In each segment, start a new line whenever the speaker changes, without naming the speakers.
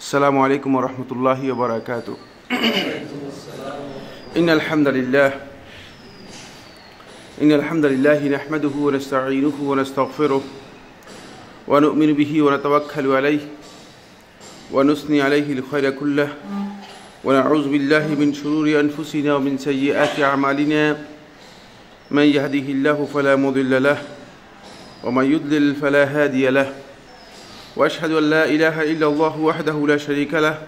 السلام عليكم ورحمة الله وبركاته إن الحمد لله إن الحمد لله نحمده ونستعينه ونستغفره ونؤمن به ونتوكل عليه ونثني عليه الخير كله ونعوذ بالله من شرور أنفسنا ومن سيئات أعمالنا من يهده الله فلا مضل له ومن يضلل فلا هادي له واشهد ان لا اله الا الله وحده لا شريك له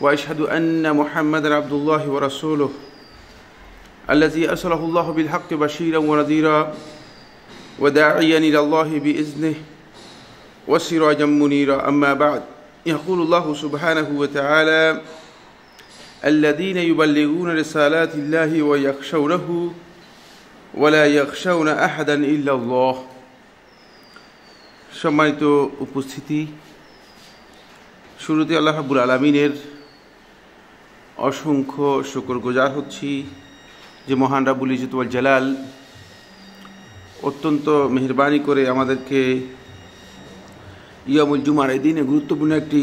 واشهد ان محمدا عبد الله ورسوله الذي أسره الله بالحق بشيرا ونذيرا وداعيا الى الله باذنه وسراجا منيرا اما بعد يقول الله سبحانه وتعالى الذين يبلغون رسالات الله ويخشونه ولا يخشون احدا الا الله সম্মানিত উপস্থিতি শুরুতে আল্লাহ হাবুল আলমিনের অসংখ্য শকর গোজার হচ্ছি যে মহান রাবুল ইজতুয়াল জালাল অত্যন্ত মেহরবানি করে আমাদেরকে ইয়ামুল জুমার এই দিনে গুরুত্বপূর্ণ একটি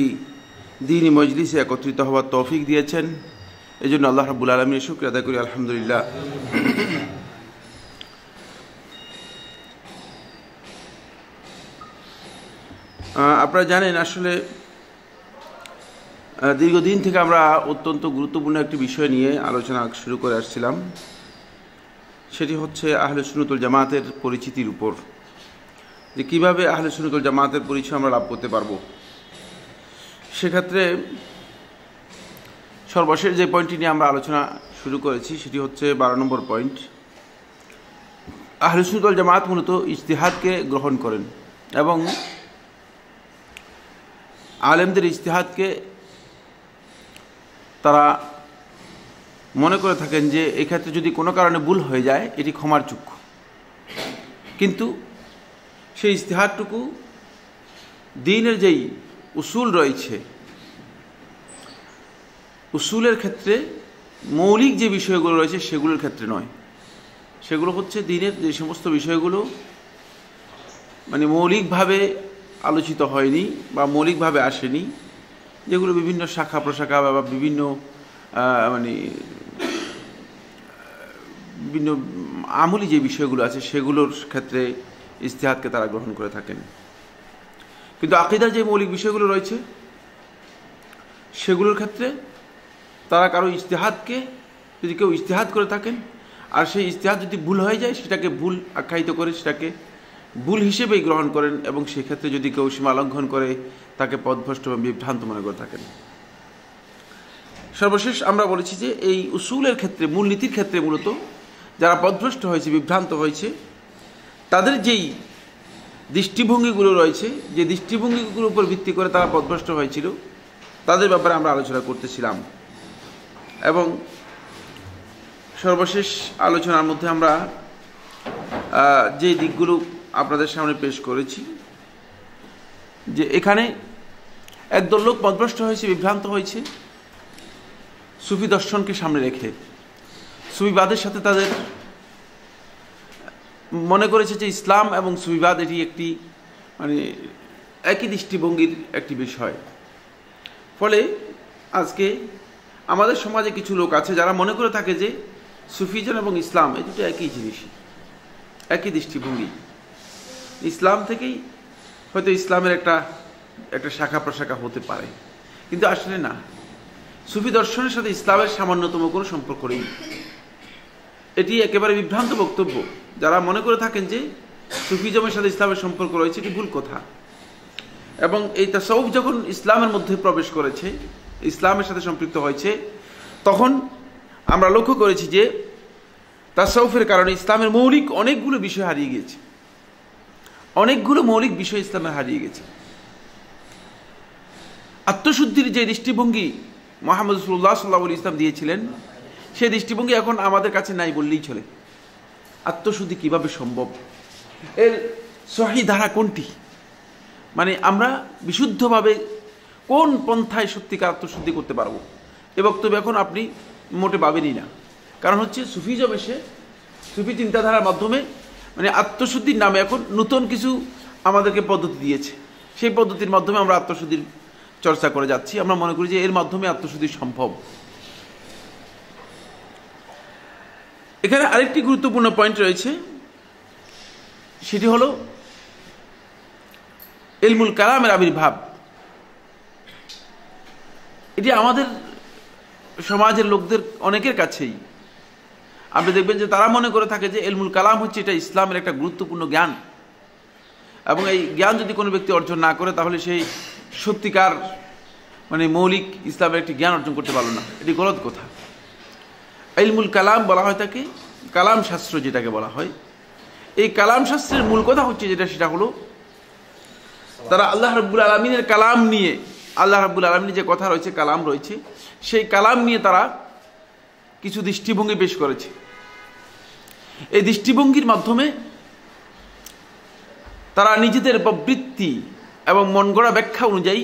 দিনই মজলিসে একত্রিত হওয়ার তৌফিক দিয়েছেন এই জন্য আল্লাহ হাবুল আলমীর শুক্রিয়া আদায় করি আলহামদুলিল্লাহ আপনারা জানেন আসলে দীর্ঘদিন থেকে আমরা অত্যন্ত গুরুত্বপূর্ণ একটি বিষয় নিয়ে আলোচনা শুরু করে আসছিলাম সেটি হচ্ছে আহলে সুনতুল জামাতের পরিচিতির উপর যে কীভাবে আহলে সুনতুল জামাতের পরিচয় আমরা লাভ করতে পারবো সেক্ষেত্রে সর্বশেষ যে পয়েন্টটি নিয়ে আমরা আলোচনা শুরু করেছি সেটি হচ্ছে বারো নম্বর পয়েন্ট আহলে সুনতুল জামাত মূলত ইশতেহাদকে গ্রহণ করেন এবং আলেমদের ইশতেহাদকে তারা মনে করে থাকেন যে এক্ষেত্রে যদি কোনো কারণে ভুল হয়ে যায় এটি ক্ষমার চক্ষু কিন্তু সেই ইশতেহারটুকু দিনের যেই উসুল রয়েছে উসুলের ক্ষেত্রে মৌলিক যে বিষয়গুলো রয়েছে সেগুলোর ক্ষেত্রে নয় সেগুলো হচ্ছে দিনের যে সমস্ত বিষয়গুলো মানে মৌলিকভাবে আলোচিত হয়নি বা মৌলিকভাবে আসেনি যেগুলো বিভিন্ন শাখা প্রশাখা বা বিভিন্ন মানে বিভিন্ন আমলি যে বিষয়গুলো আছে সেগুলোর ক্ষেত্রে ইস্তেহাদকে তারা গ্রহণ করে থাকেন কিন্তু আকিদার যে মৌলিক বিষয়গুলো রয়েছে সেগুলোর ক্ষেত্রে তারা কারো ইস্তেহাদকে যদি কেউ ইস্তেহাদ করে থাকেন আর সেই ইস্তেহাদ যদি ভুল হয়ে যায় সেটাকে ভুল আখ্যায়িত করে সেটাকে ভুল হিসেবেই গ্রহণ করেন এবং সেক্ষেত্রে যদি কেউ সীমা লঙ্ঘন করে তাকে পদভ্রষ্ট এবং বিভ্রান্ত মনে করে থাকেন সর্বশেষ আমরা বলেছি যে এই উসুলের ক্ষেত্রে মূলনীতির ক্ষেত্রে মূলত যারা পদভ্রষ্ট হয়েছে বিভ্রান্ত হয়েছে তাদের যেই দৃষ্টিভঙ্গিগুলো রয়েছে যে দৃষ্টিভঙ্গিগুলোর উপর ভিত্তি করে তারা পদভ্রষ্ট হয়েছিল তাদের ব্যাপারে আমরা আলোচনা করতেছিলাম এবং সর্বশেষ আলোচনার মধ্যে আমরা যে দিকগুলো আপনাদের সামনে পেশ করেছি যে এখানে একদল লোক পদভ্রষ্ট হয়েছে বিভ্রান্ত হয়েছে সুফি দর্শনকে সামনে রেখে সুফিবাদের সাথে তাদের মনে করেছে যে ইসলাম এবং সুফিবাদ এটি একটি মানে একই দৃষ্টিভঙ্গির একটি বিষয় ফলে আজকে আমাদের সমাজে কিছু লোক আছে যারা মনে করে থাকে যে সুফিজন এবং ইসলাম এই দুটো একই জিনিস একই দৃষ্টিভঙ্গি ইসলাম থেকেই হয়তো ইসলামের একটা একটা শাখা প্রশাখা হতে পারে কিন্তু আসলে না সুফি দর্শনের সাথে ইসলামের সামান্যতম কোনো সম্পর্ক নেই এটি একেবারে বিভ্রান্ত বক্তব্য যারা মনে করে থাকেন যে সুফিজমের সাথে ইসলামের সম্পর্ক রয়েছে এটি ভুল কথা এবং এই সৌফ যখন ইসলামের মধ্যে প্রবেশ করেছে ইসলামের সাথে সম্পৃক্ত হয়েছে তখন আমরা লক্ষ্য করেছি যে সৌফের কারণে ইসলামের মৌলিক অনেকগুলো বিষয় হারিয়ে গিয়েছে অনেকগুলো মৌলিক বিষয় ইসলামে হারিয়ে গেছে আত্মশুদ্ধির যে দৃষ্টিভঙ্গি মোহাম্মদ সাল্লাহ ইসলাম দিয়েছিলেন সেই দৃষ্টিভঙ্গি এখন আমাদের কাছে নাই বললেই চলে আত্মশুদ্ধি কিভাবে সম্ভব এর সহি ধারা কোনটি মানে আমরা বিশুদ্ধভাবে কোন পন্থায় সত্যিকার আত্মশুদ্ধি করতে পারবো এ বক্তব্য এখন আপনি মোটে পাবেনই না কারণ হচ্ছে সুফিজম এসে সুফি চিন্তাধারার মাধ্যমে মানে আত্মশুদ্ধির নামে এখন নতুন কিছু আমাদেরকে পদ্ধতি দিয়েছে সেই পদ্ধতির মাধ্যমে আমরা আত্মশুদ্ধির চর্চা করে যাচ্ছি আমরা মনে করি যে এর মাধ্যমে আত্মশুদ্ধি সম্ভব এখানে আরেকটি গুরুত্বপূর্ণ পয়েন্ট রয়েছে সেটি হল এলমুল কালামের আবির্ভাব এটি আমাদের সমাজের লোকদের অনেকের কাছেই আপনি দেখবেন যে তারা মনে করে থাকে যে এলমুল কালাম হচ্ছে এটা ইসলামের একটা গুরুত্বপূর্ণ জ্ঞান এবং এই জ্ঞান যদি কোনো ব্যক্তি অর্জন না করে তাহলে সেই সত্যিকার মানে মৌলিক ইসলামের একটি জ্ঞান অর্জন করতে পারলো না এটি গলত কথা এলমুল কালাম বলা হয় তাকে কালাম শাস্ত্র যেটাকে বলা হয় এই কালাম শাস্ত্রের মূল কথা হচ্ছে যেটা সেটা হলো তারা আল্লাহ রব্বুল আলমিনের কালাম নিয়ে আল্লাহ রাবুল আলমিনের যে কথা রয়েছে কালাম রয়েছে সেই কালাম নিয়ে তারা কিছু দৃষ্টিভঙ্গি পেশ করেছে এই দৃষ্টিভঙ্গির মাধ্যমে তারা নিজেদের প্রবৃত্তি এবং মন গড়া ব্যাখ্যা অনুযায়ী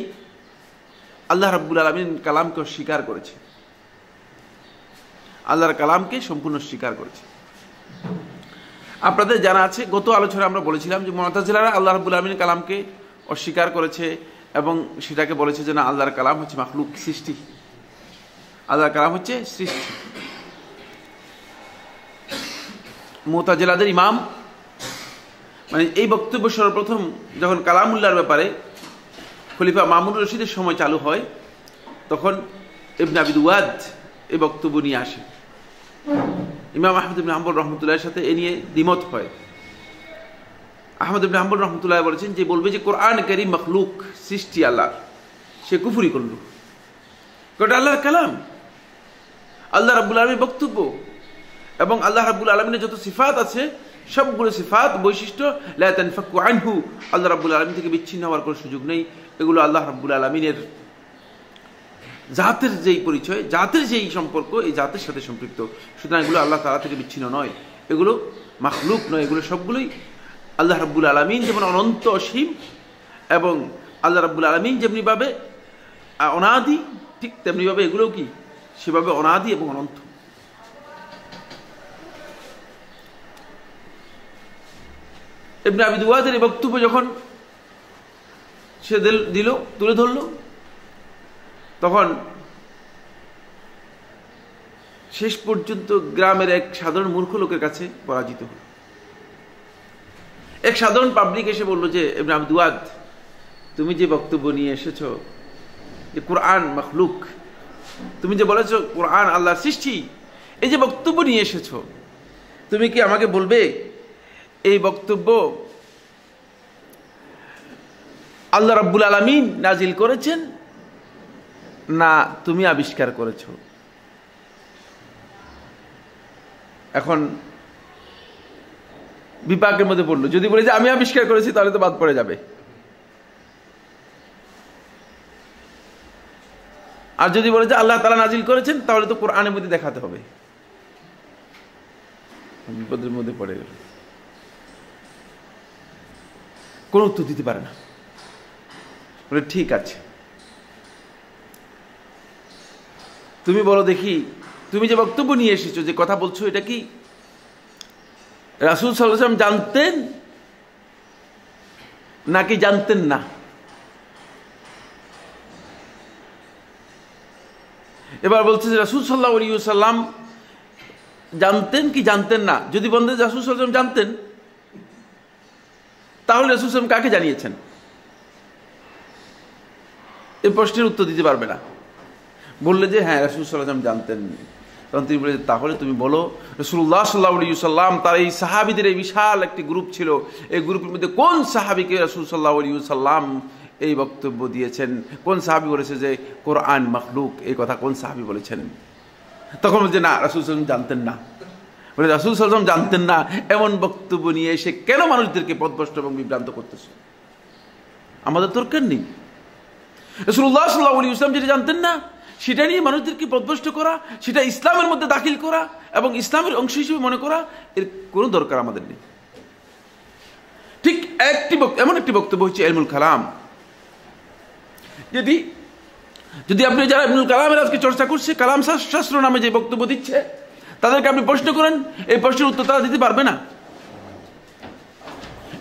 আল্লাহ রাব্বুল আলমিন কালামকে স্বীকার করেছে আল্লাহর কালামকে সম্পূর্ণ স্বীকার করেছে আপনাদের জানা আছে গত আলোচনায় আমরা বলেছিলাম যে মমতাজিলারা আল্লাহ রাবুল আলমিন কালামকে অস্বীকার করেছে এবং সেটাকে বলেছে যে না আল্লাহর কালাম হচ্ছে মাখলুক সৃষ্টি আল্লাহর কালাম হচ্ছে সৃষ্টি মোতাজেলাদের ইমাম মানে এই বক্তব্য সর্বপ্রথম যখন কালামুল্লার ব্যাপারে খলিফা মামুন রশিদের সময় চালু হয় তখন ইবন আবিদ ওয়াদ এই বক্তব্য নিয়ে আসে ইমাম আহমদ ইবিন হাম্বুল রহমতুল্লাহের সাথে এ নিয়ে দ্বিমত হয় আহমদ ইবিন হাম্বুল রহমতুল্লাহ বলেছেন যে বলবে যে কোরআন কারি মখলুক সৃষ্টি আল্লাহ সে কুফুরি করল গোটা আল্লাহর কালাম আল্লাহ রাবুল আলমীর বক্তব্য এবং আল্লাহ রাবুল আলমিনের যত সিফাত আছে সবগুলো সিফাত বৈশিষ্ট্য লায়াতফাকু আনহু আল্লাহ রাবুল আলমী থেকে বিচ্ছিন্ন হওয়ার কোনো সুযোগ নেই এগুলো আল্লাহ রাবুল আলমিনের জাতের যেই পরিচয় জাতের যেই সম্পর্ক এই জাতের সাথে সম্পৃক্ত সুতরাং এগুলো আল্লাহ তালা থেকে বিচ্ছিন্ন নয় এগুলো মাখলুক নয় এগুলো সবগুলোই আল্লাহ রাব্বুল আলমিন যেমন অনন্ত অসীম এবং আল্লাহ রাব্বুল আলমিন যেমনিভাবে অনাদি ঠিক তেমনিভাবে এগুলোও কি সেভাবে অনাদি এবং অনন্ত এমনি আবিদ ওয়াজের এই বক্তব্য যখন সে দিল তুলে ধরল তখন শেষ পর্যন্ত গ্রামের এক সাধারণ মূর্খ লোকের কাছে পরাজিত হল এক সাধারণ পাবলিক এসে বলল যে আমি দুয়াদ তুমি যে বক্তব্য নিয়ে এসেছ যে কোরআন মখলুক তুমি যে বলেছ কোরআন আল্লাহর সৃষ্টি এই যে বক্তব্য নিয়ে এসেছো তুমি কি আমাকে বলবে এই বক্তব্য আল্লাহ রাব্বুল আলমিন নাজিল করেছেন না তুমি আবিষ্কার করেছো এখন বিপাকের মধ্যে পড়লো যদি বলে যে আমি আবিষ্কার করেছি তাহলে তো বাদ পড়ে যাবে আর যদি বলে যে আল্লাহ তালা নাজিল করেছেন তাহলে তো কোরআনের মধ্যে দেখাতে হবে বিপদের মধ্যে পড়ে গেল কোনো উত্তর দিতে পারে না বলে ঠিক আছে তুমি বলো দেখি তুমি যে বক্তব্য নিয়ে এসেছো যে কথা বলছো এটা কি রাসুল সাল্লাম জানতেন নাকি জানতেন না এবার বলছে রাসুল সাল্লাহ আলী সাল্লাম জানতেন কি জানতেন না যদি বন্ধু রাসুল সাল্লাম জানতেন তাহলে রাসুল সাল্লাম কাকে জানিয়েছেন এ প্রশ্নের উত্তর দিতে পারবে না বললে যে হ্যাঁ রাসুল সাল্লাম জানতেন তখন তিনি বলে তাহলে তুমি বলো রসুল্লাহ সাল্লাহ সাল্লাম তার এই সাহাবিদের এই বিশাল একটি গ্রুপ ছিল এই গ্রুপের মধ্যে কোন সাহাবিকে রসুল সাল্লাহ সাল্লাম এই বক্তব্য দিয়েছেন কোন সাহাবি বলেছে যে কোরআন মখলুক এই কথা কোন সাহাবি বলেছেন তখন বলছে না রাসুল সালাম জানতেন না বলে রাসুল সালাম জানতেন না এমন বক্তব্য নিয়ে এসে কেন মানুষদেরকে পদভষ্ট এবং বিভ্রান্ত করতেছে আমাদের দরকার নেই রসুল্লাহ সাল্লাহ আলী ইসলাম যেটা জানতেন না সেটা নিয়ে মানুষদেরকে পদভ্রষ্ট করা সেটা ইসলামের মধ্যে দাখিল করা এবং ইসলামের অংশ হিসেবে মনে করা এর কোনো দরকার আমাদের নেই ঠিক একটি এমন একটি বক্তব্য হচ্ছে এলমুল কালাম যদি যদি আপনি যারা আব্দুল কালামের আজকে চর্চা করছে কালাম শাস্ত্র নামে যে বক্তব্য দিচ্ছে তাদেরকে আপনি প্রশ্ন করেন এই প্রশ্নের উত্তর তারা দিতে পারবে না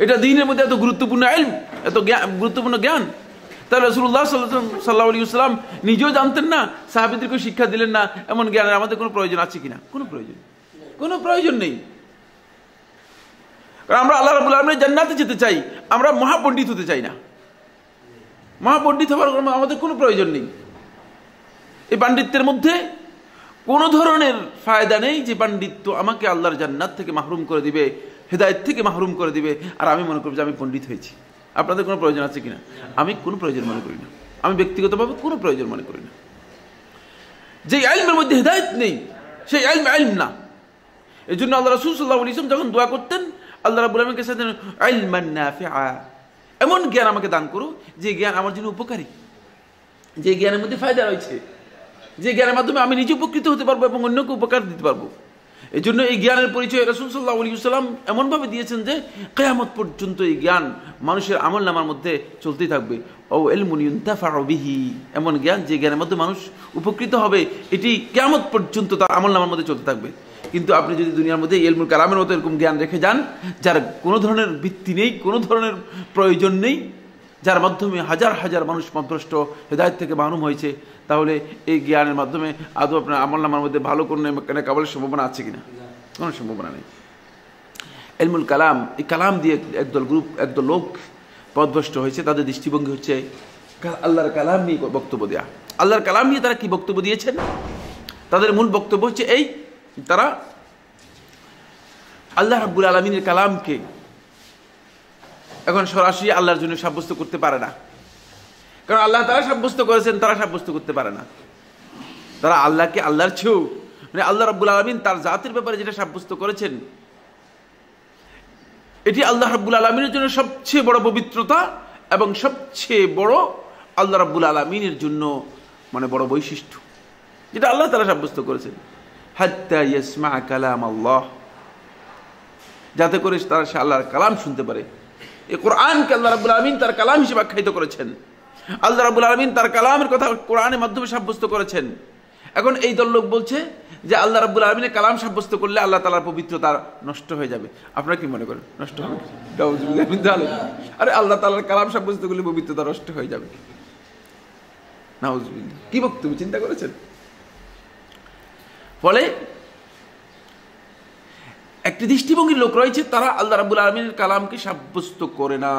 এটা দিনের মধ্যে এত গুরুত্বপূর্ণ আইন এত গুরুত্বপূর্ণ জ্ঞান তাহলে রসুল্লাহ সাল্লাহ আলী ইসলাম নিজেও জানতেন না সাহাবিদেরকে শিক্ষা দিলেন না এমন জ্ঞানের আমাদের কোনো প্রয়োজন আছে কিনা কোনো প্রয়োজন কোনো প্রয়োজন নেই কারণ আমরা আল্লাহ রাবুল আলমের জান্নাতে যেতে চাই আমরা মহাপণ্ডিত হতে চাই না মহাপণ্ডিত হবার আমাদের কোনো প্রয়োজন নেই এই পাণ্ডিত্যের মধ্যে কোনো ধরনের ফায়দা নেই যে পাণ্ডিত্য আমাকে আল্লাহর জান্নাত থেকে মাহরুম করে দিবে হেদায়ত থেকে মাহরুম করে দিবে আর আমি মনে করি যে আমি পণ্ডিত হয়েছি আপনাদের কোনো প্রয়োজন আছে কিনা আমি কোনো প্রয়োজন মনে করি না আমি ব্যক্তিগতভাবে কোনো প্রয়োজন মনে করি না যে আইলমের মধ্যে হেদায়ত নেই সেই আইলম আইলম না এই জন্য আল্লাহ রসুল সাল্লাহ ইসলাম যখন দোয়া করতেন আল্লাহ রাবুল আলমকে সাথে আইলমান না এমন জ্ঞান আমাকে দান করো যে জ্ঞান আমার জন্য উপকারী যে জ্ঞানের মধ্যে ফায়দা রয়েছে যে জ্ঞানের মাধ্যমে আমি নিজে উপকৃত হতে পারবো এবং অন্যকে উপকার দিতে পারবো এই জন্য এই জ্ঞানের পরিচয় রসুল সাল্লাহ আলী সাল্লাম এমনভাবে দিয়েছেন যে কেয়ামত পর্যন্ত এই জ্ঞান মানুষের আমল নামার মধ্যে চলতেই থাকবে ও ফারবিহি এমন জ্ঞান যে জ্ঞানের মধ্যে মানুষ উপকৃত হবে এটি কেয়ামত পর্যন্ত তার আমল নামার মধ্যে চলতে থাকবে কিন্তু আপনি যদি দুনিয়ার মধ্যে এলমুল কালামের মতো এরকম জ্ঞান রেখে যান যার কোনো ধরনের ভিত্তি নেই কোনো ধরনের প্রয়োজন নেই যার মাধ্যমে হাজার হাজার মানুষ মধ্যষ্ট হৃদায়ত থেকে মাহরুম হয়েছে তাহলে এই জ্ঞানের মাধ্যমে আদৌ আপনার আমল নামার মধ্যে ভালো কোনো কাবলের সম্ভাবনা আছে কিনা কোনো সম্ভাবনা নেই এলমুল কালাম এই কালাম দিয়ে একদল গ্রুপ একদল লোক পদভ্রষ্ট হয়েছে তাদের দৃষ্টিভঙ্গি হচ্ছে আল্লাহর কালাম নিয়ে বক্তব্য দেওয়া আল্লাহর কালাম নিয়ে তারা কি বক্তব্য দিয়েছেন তাদের মূল বক্তব্য হচ্ছে এই তারা আল্লাহ রাব্বুল আলমিনের কালামকে এখন সরাসরি আল্লাহর জন্য সাব্যস্ত করতে পারে না কারণ আল্লাহ তারা সাব্যস্ত করেছেন তারা সাব্যস্ত করতে পারে না তারা আল্লাহকে আল্লাহর ছেও মানে আল্লাহ রাব্বুল আলমিন তার জাতির ব্যাপারে যেটা সাব্যস্ত করেছেন এটি আল্লাহ রাব্বুল আলমিনের জন্য সবচেয়ে বড় পবিত্রতা এবং সবচেয়ে বড় আল্লাহ রাব্বুল আলমিনের জন্য মানে বড় বৈশিষ্ট্য যেটা আল্লাহ তারা সাব্যস্ত করেছেন হাত্তা ইয়াসমা কালাম আল্লাহ যাতে করে তারা সে আল্লাহর কালাম শুনতে পারে এ কোরআনকে আল্লাহ রাবুল আলমিন তার কালাম হিসেবে আখ্যায়িত করেছেন আল্লাহ রাবুল আলমিন তার কালামের কথা কোরআনের মাধ্যমে সাব্যস্ত করেছেন এখন এই দল লোক বলছে যে আল্লাহ রাবুল আলমিনের কালাম সাব্যস্ত করলে আল্লাহ তালার পবিত্রতা নষ্ট হয়ে যাবে আপনারা কি মনে করেন নষ্ট হবে আরে আল্লাহ তালার কালাম সাব্যস্ত করলে পবিত্রতা নষ্ট হয়ে যাবে নাউজবিল্লা কি বক্তব্য চিন্তা করেছেন ফলে একটি দৃষ্টিভঙ্গির লোক রয়েছে তারা আল্লাহ রাবুল আলমীর কালামকে সাব্যস্ত করে না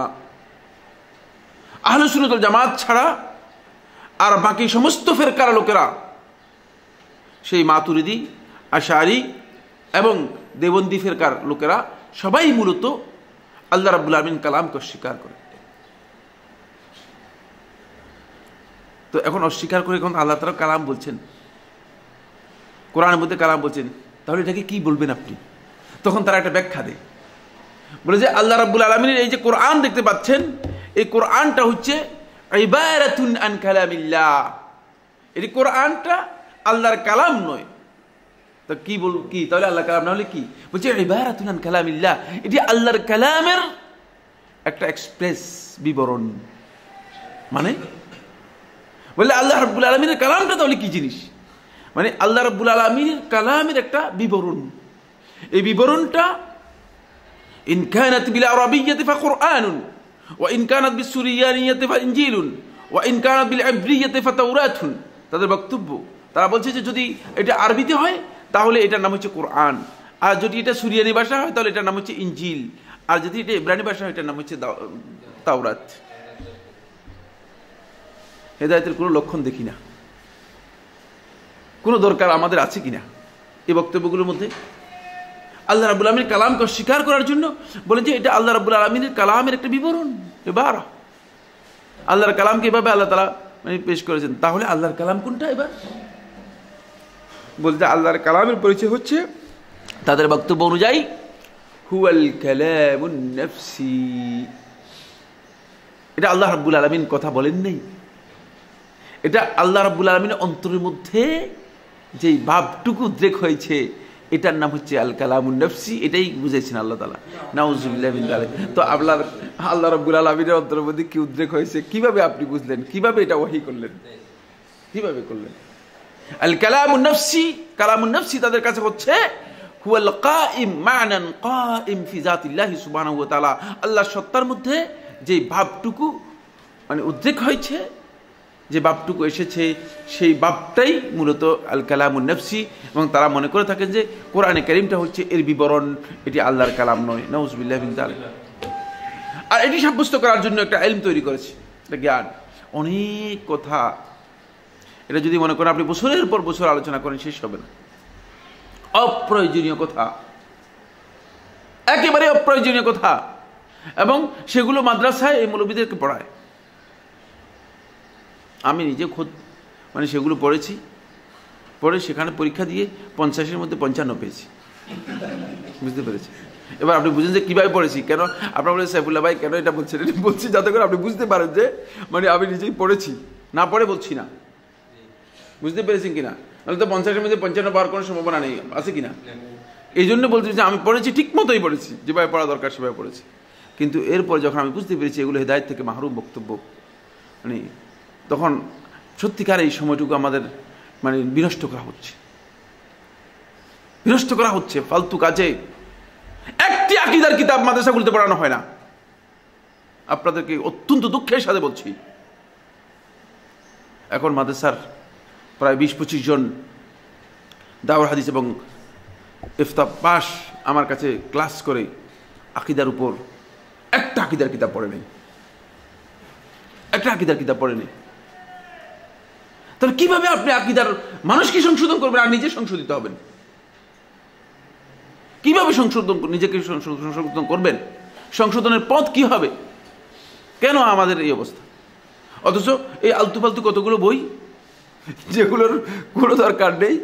আহলে সুনতুল জামাত ছাড়া আর বাকি সমস্ত ফেরকার লোকেরা সেই মাতুরিদি আশারি এবং দেবন্দী ফেরকার লোকেরা সবাই মূলত আল্লাহ রাবুল আলমিন কালামকে অস্বীকার করে তো এখন অস্বীকার করে এখন আল্লাহ তালা কালাম বলছেন কোরআনের মধ্যে কালাম বলছেন তাহলে এটাকে কি বলবেন আপনি তখন তারা একটা ব্যাখ্যা দেয় বলে যে আল্লাহ রাবুল আলমিনের এই যে কোরআন দেখতে পাচ্ছেন এই কোরআনটা হচ্ছে আন এটি কোরআনটা আল্লাহর কালাম নয় তো কি বল কি তাহলে আল্লাহ কালাম না হলে কি বলছে ইবারাতুন আন কালামিল্লা এটি আল্লাহর কালামের একটা এক্সপ্রেস বিবরণ মানে বললে আল্লাহ রাবুল আলমিনের কালামটা তাহলে কি জিনিস মানে আল্লাহ রাবুল আলমীর কালামের একটা বিবরণ এই বিবরণটা ইনকানাত বিল আরবিয়াতে ফা কুরআনুন ওয়া ইনকানাত বিল সুরিয়ানিয়াতে ফা ইনজিলুন ওয়া ইনকানাত বিল ইব্রিয়াতে ফা তাওরাতুন তাদের বক্তব্য তারা বলছে যে যদি এটা আরবিতে হয় তাহলে এটার নাম হচ্ছে কোরআন আর যদি এটা সুরিয়ানি ভাষা হয় তাহলে এটার নাম হচ্ছে ইঞ্জিল আর যদি এটা ইব্রানি ভাষা হয় এটার নাম হচ্ছে তাওরাত হেদায়তের কোনো লক্ষণ দেখি না কোনো দরকার আমাদের আছে কি না এই বক্তব্যগুলোর মধ্যে আল্লাহ রাবুল আলমীর কালামকে অস্বীকার করার জন্য বলে যে এটা আল্লাহ রাবুল আলমিনের কালামের একটা বিবরণ এবার আল্লাহর কালামকে এভাবে আল্লাহ তালা মানে পেশ করেছেন তাহলে আল্লাহর কালাম কোনটা এবার বলতে আল্লাহর কালামের পরিচয় হচ্ছে তাদের বক্তব্য অনুযায়ী হুয়াল কালামসি এটা আল্লাহ রাবুল আলমিন কথা বলেন নেই এটা আল্লাহ রাবুল আলমিনের অন্তরের মধ্যে যেই ভাবটুকু উদ্রেক হয়েছে এটার নাম হচ্ছে আল কালামুল নফসি এটাই বুঝেছেন আল্লাহ তালা নাউজুবিল্লাহ তো আপনার আল্লাহ রব্বুল আলমীর অন্তর্বর্তী কি উদ্রেক হয়েছে কিভাবে আপনি বুঝলেন কিভাবে এটা ওয়াহি করলেন কিভাবে করলেন আল কালামুল নফসি কালামুল নফসি তাদের কাছে হচ্ছে হুয়াল কাইম মানান কাইম ফি জাতিল্লাহি সুবহানাহু ওয়া তাআলা আল্লাহ সত্তার মধ্যে যে ভাবটুকু মানে উদ্রেক হয়েছে যে বাপটুকু এসেছে সেই বাপটাই মূলত আল কালাম নফসি এবং তারা মনে করে থাকেন যে কোরআনে করিমটা হচ্ছে এর বিবরণ এটি আল্লাহর কালাম নয় নজবিল্লাহ আর এটি সাব্যস্ত করার জন্য একটা এলম তৈরি করেছে একটা জ্ঞান অনেক কথা এটা যদি মনে করেন আপনি বছরের পর বছর আলোচনা করেন শেষ হবে না অপ্রয়োজনীয় কথা একেবারে অপ্রয়োজনীয় কথা এবং সেগুলো মাদ্রাসায় এই মৌলবীদেরকে পড়ায় আমি নিজে খোঁজ মানে সেগুলো পড়েছি পড়ে সেখানে পরীক্ষা দিয়ে পঞ্চাশের মধ্যে পঞ্চান্ন পেয়েছি বুঝতে পেরেছি এবার আপনি বুঝেন যে কীভাবে পড়েছি কেন আপনার বলে সাইফুল্লাহ ভাই কেন এটা বলছেন এটা বলছি যাতে করে আপনি বুঝতে পারেন যে মানে আমি নিজেই পড়েছি না পড়ে বলছি না বুঝতে পেরেছেন কিনা তাহলে তো পঞ্চাশের মধ্যে পঞ্চান্ন পাওয়ার কোনো সম্ভাবনা নেই আছে কিনা এই জন্য বলছি যে আমি পড়েছি ঠিক মতোই পড়েছি যেভাবে পড়া দরকার সেভাবে পড়েছি কিন্তু এরপর যখন আমি বুঝতে পেরেছি এগুলো হেদায়ত থেকে মাহরুম বক্তব্য মানে তখন সত্যিকার এই সময়টুকু আমাদের মানে বিনষ্ট করা হচ্ছে বিনষ্ট করা হচ্ছে ফালতু কাজে একটি আকিদার কিতাব মাদ্রাসাগুলিতে পড়ানো হয় না আপনাদেরকে অত্যন্ত দুঃখের সাথে বলছি এখন মাদ্রাসার প্রায় বিশ পঁচিশ জন দাওয়ার হাদিস এবং ইফতাব পাস আমার কাছে ক্লাস করে আকিদার উপর একটা আকিদার কিতাব পড়ে নেই একটা আকিদার কিতাব পড়ে নেই তাহলে কিভাবে আপনি আকিদার মানুষকে সংশোধন করবেন আর নিজে সংশোধিত হবেন কিভাবে সংশোধন নিজেকে সংশোধন করবেন সংশোধনের পথ কি হবে কেন আমাদের এই অবস্থা অথচ এই আলতু কতগুলো বই যেগুলোর কোনো দরকার নেই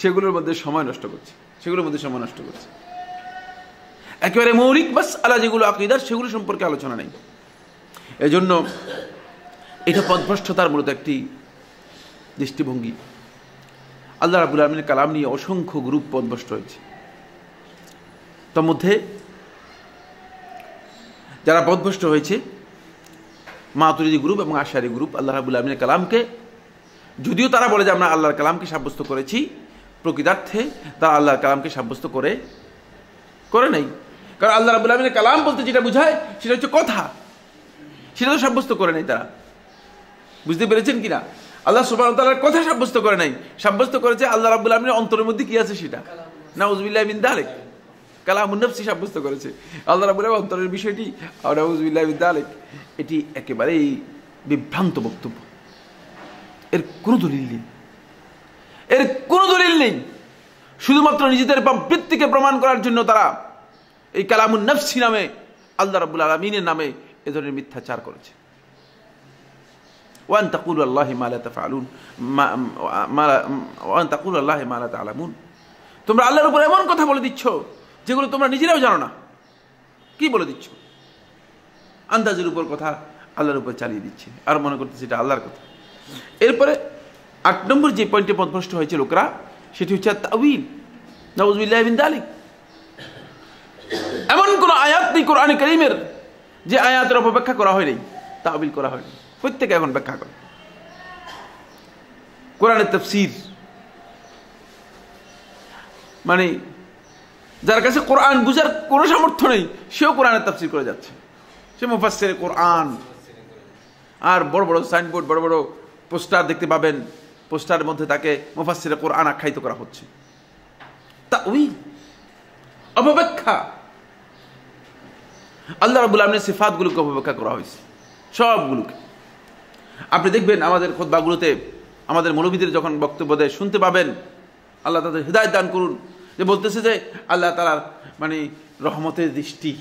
সেগুলোর মধ্যে সময় নষ্ট করছে সেগুলোর মধ্যে সময় নষ্ট করছে একেবারে মৌলিক বাস আলা যেগুলো আকিদার সেগুলো সম্পর্কে আলোচনা নেই এজন্য এটা পদভ্রষ্টতার মূলত একটি দৃষ্টিভঙ্গি আল্লাহ রাবুল আলমিনের কালাম নিয়ে অসংখ্য গ্রুপ পদবস্ত হয়েছে তার মধ্যে যারা পদভষ্ট হয়েছে মাতুরিদি গ্রুপ এবং আশারি গ্রুপ আল্লাহ রাবুল আলমিনের কালামকে যদিও তারা বলে যে আমরা আল্লাহর কালামকে সাব্যস্ত করেছি প্রকৃতার্থে তারা আল্লাহর কালামকে সাব্যস্ত করে করে নেই কারণ আল্লাহ রাবুল আলমিনের কালাম বলতে যেটা বোঝায় সেটা হচ্ছে কথা সেটা তো সাব্যস্ত করে নেই তারা বুঝতে পেরেছেন কিনা আল্লাহ সুবাহ তাল্লাহার কথা সাব্যস্ত করে নাই সাব্যস্ত করেছে আল্লাহ রাবুল আলমের অন্তরের মধ্যে কি আছে সেটা না উজবিল্লাহ বিন দালেক কালামুন্নফসি সাব্যস্ত করেছে আল্লাহ রাবুল আলম অন্তরের বিষয়টি আর উজবিল্লাহ বিন দালেক এটি একেবারেই বিভ্রান্ত বক্তব্য এর কোনো দলিল নেই এর কোনো দলিল নেই শুধুমাত্র নিজেদের বৃত্তিকে প্রমাণ করার জন্য তারা এই কালামুন্নফসি নামে আল্লাহ রাবুল আলমিনের নামে এ ধরনের মিথ্যাচার করেছে ওয়ান তাকুল আল্লাহ মালা তাফালুন ওয়ান তাকুল আল্লাহ মালা তালামুন তোমরা আল্লাহর উপর এমন কথা বলে দিচ্ছ যেগুলো তোমরা নিজেরাও জানো না কি বলে দিচ্ছ আন্দাজের উপর কথা আল্লাহর উপর চালিয়ে দিচ্ছে আর মনে করতে সেটা আল্লাহর কথা এরপরে আট নম্বর যে পয়েন্টে পথভ্রষ্ট হয়েছে লোকরা সেটি হচ্ছে তাউইল নওয়াজবিল্লাহ বিন দালিক এমন কোনো আয়াত নেই কোরআন করিমের যে আয়াতের অপেক্ষা করা হয়নি তাবিল করা হয়নি প্রত্যেকে এখন ব্যাখ্যা করে কোরআনের তফসির মানে যার কাছে কোরআন বুঝার কোনো সামর্থ্য নেই সেও কোরআনের তফসির করে যাচ্ছে সে মুফাসের কোরআন আর বড় বড় সাইনবোর্ড বড় বড় পোস্টার দেখতে পাবেন পোস্টারের মধ্যে তাকে মুফাসের কোরআন আখ্যায়িত করা হচ্ছে তা ওই অপব্যাখ্যা আল্লাহ রবুল আলমের সিফাতগুলোকে অপব্যাখ্যা করা হয়েছে সবগুলোকে আপনি দেখবেন আমাদের খোদবাগুলোতে আমাদের মৌলবীদের যখন বক্তব্য দেয় শুনতে পাবেন আল্লাহ তাদের হৃদয় দান করুন যে বলতেছে যে আল্লাহ তালার মানে রহমতের দৃষ্টি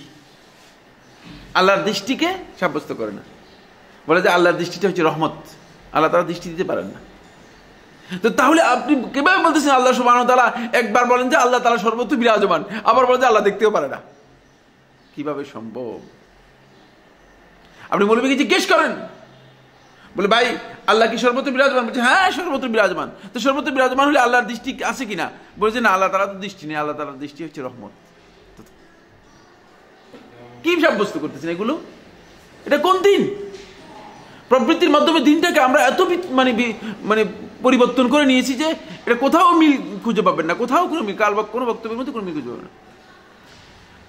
আল্লাহর দৃষ্টিকে সাব্যস্ত করে না বলে যে আল্লাহর দৃষ্টিটা হচ্ছে রহমত আল্লাহ তারা দৃষ্টি দিতে পারেন না তো তাহলে আপনি কিভাবে বলতেছেন আল্লাহ সুবাহ তালা একবার বলেন যে আল্লাহ তালা সর্বত্র বিরাজমান আবার বলেন যে আল্লাহ দেখতেও পারে না কিভাবে সম্ভব আপনি মৌলবীকে জিজ্ঞেস করেন বলে ভাই আল্লাহ কি সর্বত্র বিরাজমান বলছে হ্যাঁ সর্বত্র বিরাজমান তো সর্বত্র বিরাজমান হলে আল্লাহর দৃষ্টি আছে কিনা বলছে না আল্লাহ তালা তো দৃষ্টি নেই আল্লাহ তালার দৃষ্টি হচ্ছে রহমত কি সাব্যস্ত করতেছেন এগুলো এটা কোন দিন প্রবৃত্তির মাধ্যমে দিনটাকে আমরা এত মানে মানে পরিবর্তন করে নিয়েছি যে এটা কোথাও মিল খুঁজে পাবেন না কোথাও কোনো মিল কাল কোনো বক্তব্যের মধ্যে কোনো মিল খুঁজে পাবেন না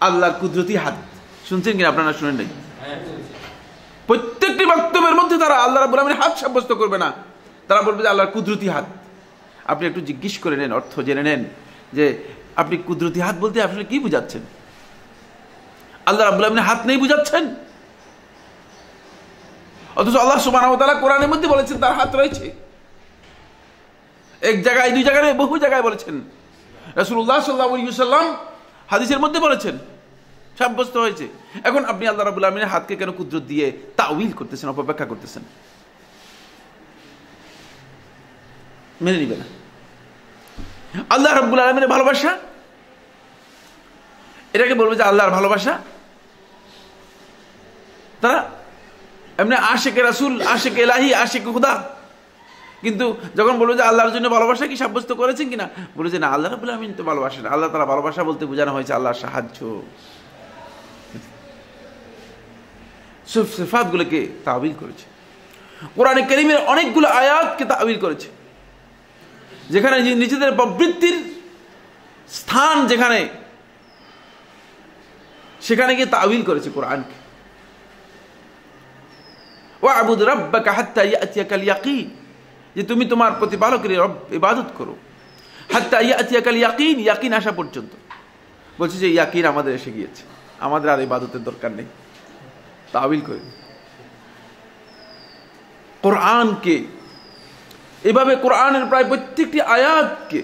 আল্লাহ কুদরতি হাত শুনছেন কিনা আপনারা শুনেন নাই হ্যাঁ, প্রত্যেকটি বক্তব্যের মধ্যে তারা আল্লাহ রাবুল আলমীর হাত সাব্যস্ত করবে না তারা বলবে যে আল্লাহর কুদরতি হাত আপনি একটু জিজ্ঞেস করে নেন অর্থ জেনে নেন যে আপনি কুদরতি হাত বলতে আপনি কি বুঝাচ্ছেন আল্লাহ রাবুল আলমীর হাত নেই বুঝাচ্ছেন অথচ আল্লাহ সুবাহতালা কোরআনের মধ্যে বলেছেন তার হাত রয়েছে এক জায়গায় দুই জায়গায় বহু জায়গায় বলেছেন রসুল্লাহ সাল্লাহ সাল্লাম হাদিসের মধ্যে বলেছেন সাব্যস্ত হয়েছে এখন আপনি আল্লাহ রাবুল আলমিনের হাতকে কেন কুদ্র দিয়ে তা উইল করতেছেন অপব্যাখ্যা করতেছেন মেনে নিবে না আল্লাহ রাবুল আলমিনের ভালোবাসা এটাকে বলবে যে আল্লাহর ভালোবাসা তারা এমনি আশেকে রাসুল আশেক এলাহি আশেক খুদা কিন্তু যখন বলবে যে আল্লাহর জন্য ভালোবাসা কি সাব্যস্ত করেছেন কিনা যে না আল্লাহ রাবুল আলমিন তো ভালোবাসেন আল্লাহ তারা ভালোবাসা বলতে বোঝানো হয়েছে আল্লাহর সাহায্য সুফাতগুলোকে তাবিল করেছে কোরআনে করিমের অনেকগুলো আয়াতকে তাবিল করেছে যেখানে নিজেদের প্রবৃত্তির স্থান যেখানে সেখানে গিয়ে তাবিল করেছে কোরআনকে ও আবুদ রব্বাকা হাত্তা কাল ইয়াকিন যে তুমি তোমার প্রতিপালকের রব ইবাদত করো হাত্তা কাল ইয়াকিন ইয়াকিন আসা পর্যন্ত বলছে যে ইয়াকিন আমাদের এসে গিয়েছে আমাদের আর ইবাদতের দরকার নেই তাবিল করে কোরআনকে এভাবে কোরআনের প্রায় প্রত্যেকটি আয়াতকে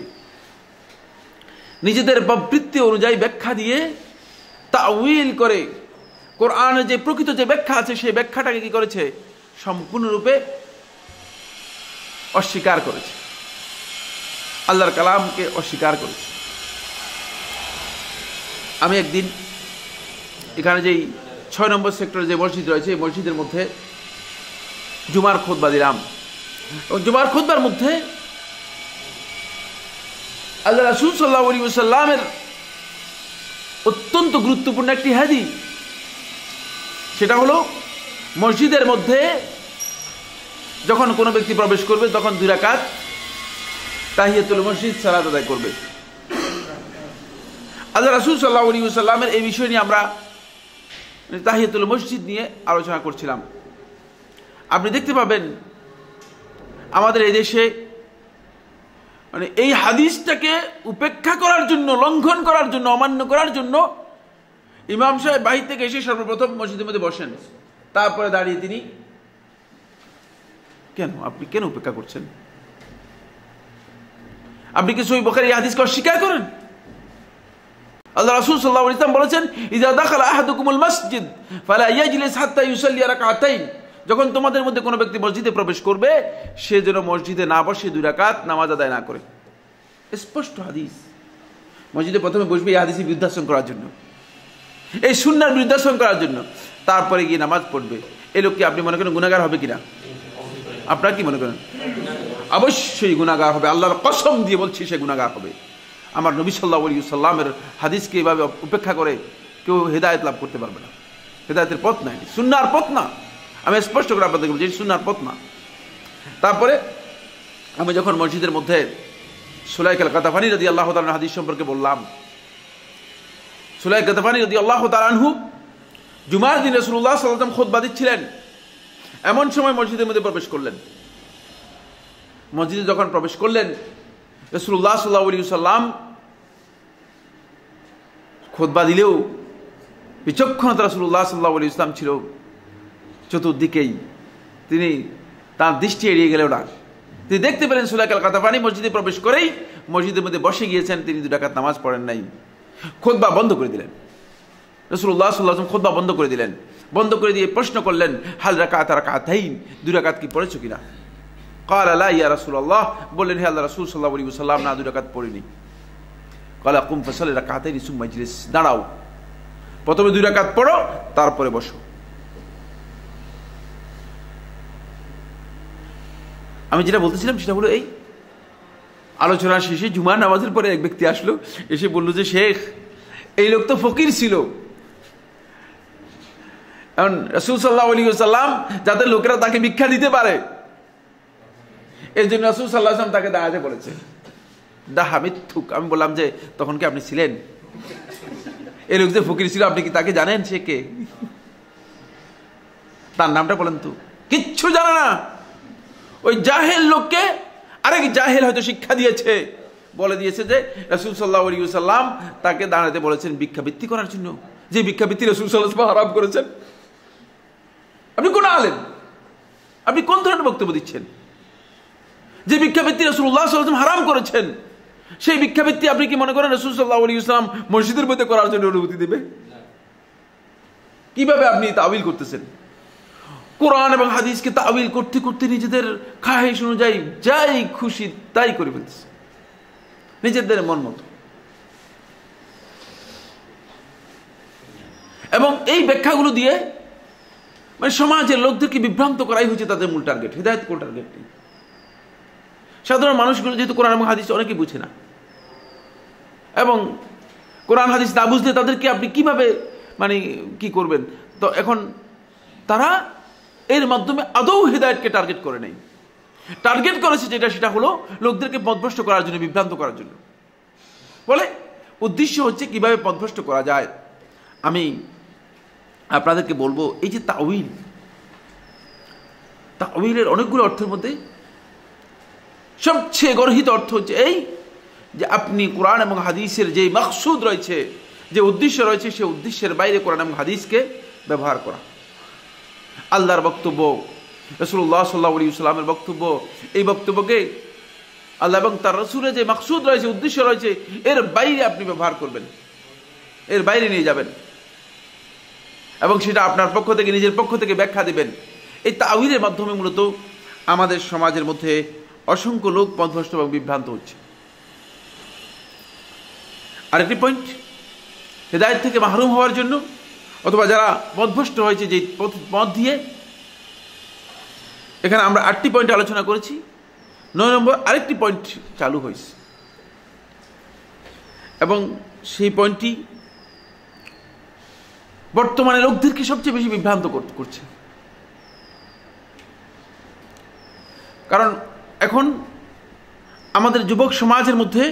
নিজেদের বৃত্তি অনুযায়ী ব্যাখ্যা দিয়ে উইল করে কোরআনের যে প্রকৃত যে ব্যাখ্যা আছে সেই ব্যাখ্যাটাকে কি করেছে সম্পূর্ণরূপে অস্বীকার করেছে আল্লাহর কালামকে অস্বীকার করেছে আমি একদিন এখানে যেই ছয় নম্বর সেক্টরে যে মসজিদ রয়েছে এই মসজিদের মধ্যে জুমার খোদবা দিলাম জুমার খোদবার মধ্যে আল্লাহ রাসুল সাল্লাহ আলী সাল্লামের অত্যন্ত গুরুত্বপূর্ণ একটি হাদি সেটা হলো মসজিদের মধ্যে যখন কোনো ব্যক্তি প্রবেশ করবে তখন দুই রাকাত তুল মসজিদ সালাত আদায় করবে আল্লাহ রাসুল সাল্লাহ আলী সাল্লামের এই বিষয় নিয়ে আমরা মানে তাহিয়াতুল মসজিদ নিয়ে আলোচনা করছিলাম আপনি দেখতে পাবেন আমাদের এই দেশে মানে এই হাদিসটাকে উপেক্ষা করার জন্য লঙ্ঘন করার জন্য অমান্য করার জন্য ইমাম সাহেব বাহির থেকে এসে সর্বপ্রথম মসজিদের মধ্যে বসেন তারপরে দাঁড়িয়ে তিনি কেন আপনি কেন উপেক্ষা করছেন আপনি কি সই বখারি হাদিসকে অস্বীকার করেন আল্লাহ রাসুল সাল্লাহ ইসলাম বলেছেন ইজা দাখাল আহাদুকুমুল মসজিদ ফালা ইয়াজলিস হাত্তা ইউসাল্লি রাকাতাইন যখন তোমাদের মধ্যে কোনো ব্যক্তি মসজিদে প্রবেশ করবে সে যেন মসজিদে না বসে দুই রাকাত নামাজ আদায় না করে স্পষ্ট হাদিস মসজিদে প্রথমে বসবে এই হাদিসি বৃদ্ধাশ্রম করার জন্য এই সুন্নার বৃদ্ধাশ্রম করার জন্য তারপরে গিয়ে নামাজ পড়বে এই লোককে আপনি মনে করেন গুণাগার হবে কিনা আপনার কি মনে করেন অবশ্যই গুণাগার হবে আল্লাহর কসম দিয়ে বলছি সে গুণাগার হবে আমার নবী সাল্লাহ আলী সাল্লামের হাদিসকে এভাবে উপেক্ষা করে কেউ হেদায়ত লাভ করতে পারবে না হেদায়তের পথ নাই এটি সুনার পথ না আমি স্পষ্ট করে আপনাদের বলছি সুনার পথ না তারপরে আমি যখন মসজিদের মধ্যে সুলাই কালকাতাফানি যদি আল্লাহ তালান হাদিস সম্পর্কে বললাম সুলাই কাতাফানি যদি আল্লাহ তালানহু জুমার দিন রসুল্লাহ সাল্লাম খোদ দিচ্ছিলেন এমন সময় মসজিদের মধ্যে প্রবেশ করলেন মসজিদে যখন প্রবেশ করলেন রসুল্লাহ সাল্লাহ আলী সাল্লাম খোদবা দিলেও বিচক্ষণতা রসুল্লাহ সাল্লাহ আলী ইসলাম ছিল চতুর্দিকেই তিনি তার দৃষ্টি এড়িয়ে গেলেও না তিনি দেখতে পেলেন কালকাতা কাতাফানি মসজিদে প্রবেশ করেই মসজিদের মধ্যে বসে গিয়েছেন তিনি দু নামাজ পড়েন নাই খোদবা বন্ধ করে দিলেন রসুল্লাহ সাল্লাহম খোদবা বন্ধ করে দিলেন বন্ধ করে দিয়ে প্রশ্ন করলেন হাল রাকাত রাকাত দুই রাকাত কি পড়েছ কিনা কাল আল্লাহ ইয়া রাসুল আল্লাহ বললেন হে আল্লাহ রাসুল সাল্লাহ আলী সাল্লাম না দু রাকাত পড়িনি কলা কুম ফসলের রাকাতে নিসুম মজলিস দাঁড়াও প্রথমে দুই রাকাত পড়ো তারপরে বসো আমি যেটা বলতেছিলাম সেটা হলো এই আলোচনা শেষে জুমা নামাজের পরে এক ব্যক্তি আসলো এসে বলল যে শেখ এই লোক তো ফকির ছিল এখন রসুল সাল্লাহ আলী সাল্লাম যাতে লোকেরা তাকে ভিক্ষা দিতে পারে এই জন্য রসুল সাল্লাহ আসলাম তাকে দাহাজে বলেছে দাহা মিথ্যুক আমি বললাম যে তখন কি আপনি ছিলেন এ লোক যে ফকির ছিল আপনি কি তাকে জানেন সে কে তার নামটা বলেন তো কিচ্ছু জানে না ওই জাহেল লোককে আরেক জাহেল হয়তো শিক্ষা দিয়েছে বলে দিয়েছে যে রসুল সাল্লাহ আলী সাল্লাম তাকে দাঁড়াতে বলেছেন ভিক্ষাবৃত্তি করার জন্য যে ভিক্ষাবৃত্তি রসুল সাল্লাহ হারাম করেছেন আপনি কোন আলেন আপনি কোন ধরনের বক্তব্য দিচ্ছেন যে ভিক্ষাবৃত্তি রসুল্লাহ রসুল্লাহাম হারাম করেছেন সেই ভিক্ষাবৃত্তি আপনি কি মনে করেন রসুল্লাহ আলী ইসলাম মসজিদের মধ্যে করার জন্য অনুভূতি দেবে কিভাবে আপনি তাবিল করতেছেন কোরআন এবং হাদিসকে তাবিল করতে করতে নিজেদের খাহেস অনুযায়ী যাই খুশি তাই করে ফেলতেছে নিজেদের মন মতো এবং এই ব্যাখ্যাগুলো দিয়ে মানে সমাজের লোকদেরকে বিভ্রান্ত করাই হচ্ছে তাদের মূল টার্গেট হৃদায়ত কোন টার্গেট নেই সাধারণ মানুষগুলো যেহেতু কোরআন এবং হাদিস অনেকেই বুঝে না এবং কোরআন হাদিস না বুঝলে তাদেরকে আপনি কিভাবে মানে কি করবেন তো এখন তারা এর মাধ্যমে আদৌ হৃদায়তকে টার্গেট করে নেই টার্গেট করেছে যেটা সেটা হলো লোকদেরকে পদভ্রষ্ট করার জন্য বিভ্রান্ত করার জন্য বলে উদ্দেশ্য হচ্ছে কিভাবে পদভ্রষ্ট করা যায় আমি আপনাদেরকে বলবো এই যে তাউইল তাউইলের অনেকগুলো অর্থের মধ্যে সবচেয়ে গর্হিত অর্থ হচ্ছে এই যে আপনি কোরআন এবং হাদিসের যে মাকসুদ রয়েছে যে উদ্দেশ্য রয়েছে সে উদ্দেশ্যের বাইরে কোরআন এবং হাদিসকে ব্যবহার করা আল্লাহর বক্তব্য রসুল্লাহ সাল্লাহ আলী সাল্লামের বক্তব্য এই বক্তব্যকে আল্লাহ এবং তার রসুলের যে মাকসুদ রয়েছে উদ্দেশ্য রয়েছে এর বাইরে আপনি ব্যবহার করবেন এর বাইরে নিয়ে যাবেন এবং সেটা আপনার পক্ষ থেকে নিজের পক্ষ থেকে ব্যাখ্যা দেবেন এই তাহিরের মাধ্যমে মূলত আমাদের সমাজের মধ্যে অসংখ্য লোক পথভ্রষ্ট এবং বিভ্রান্ত হচ্ছে আরেকটি পয়েন্ট হেদায়ত থেকে মাহরুম হওয়ার জন্য অথবা যারা পথভ্রষ্ট হয়েছে যে পথ পথ দিয়ে এখানে আমরা আটটি পয়েন্ট আলোচনা করেছি নয় নম্বর আরেকটি পয়েন্ট চালু হয়েছে এবং সেই পয়েন্টটি বর্তমানে লোকদেরকে সবচেয়ে বেশি বিভ্রান্ত করছে কারণ এখন আমাদের যুবক সমাজের মধ্যে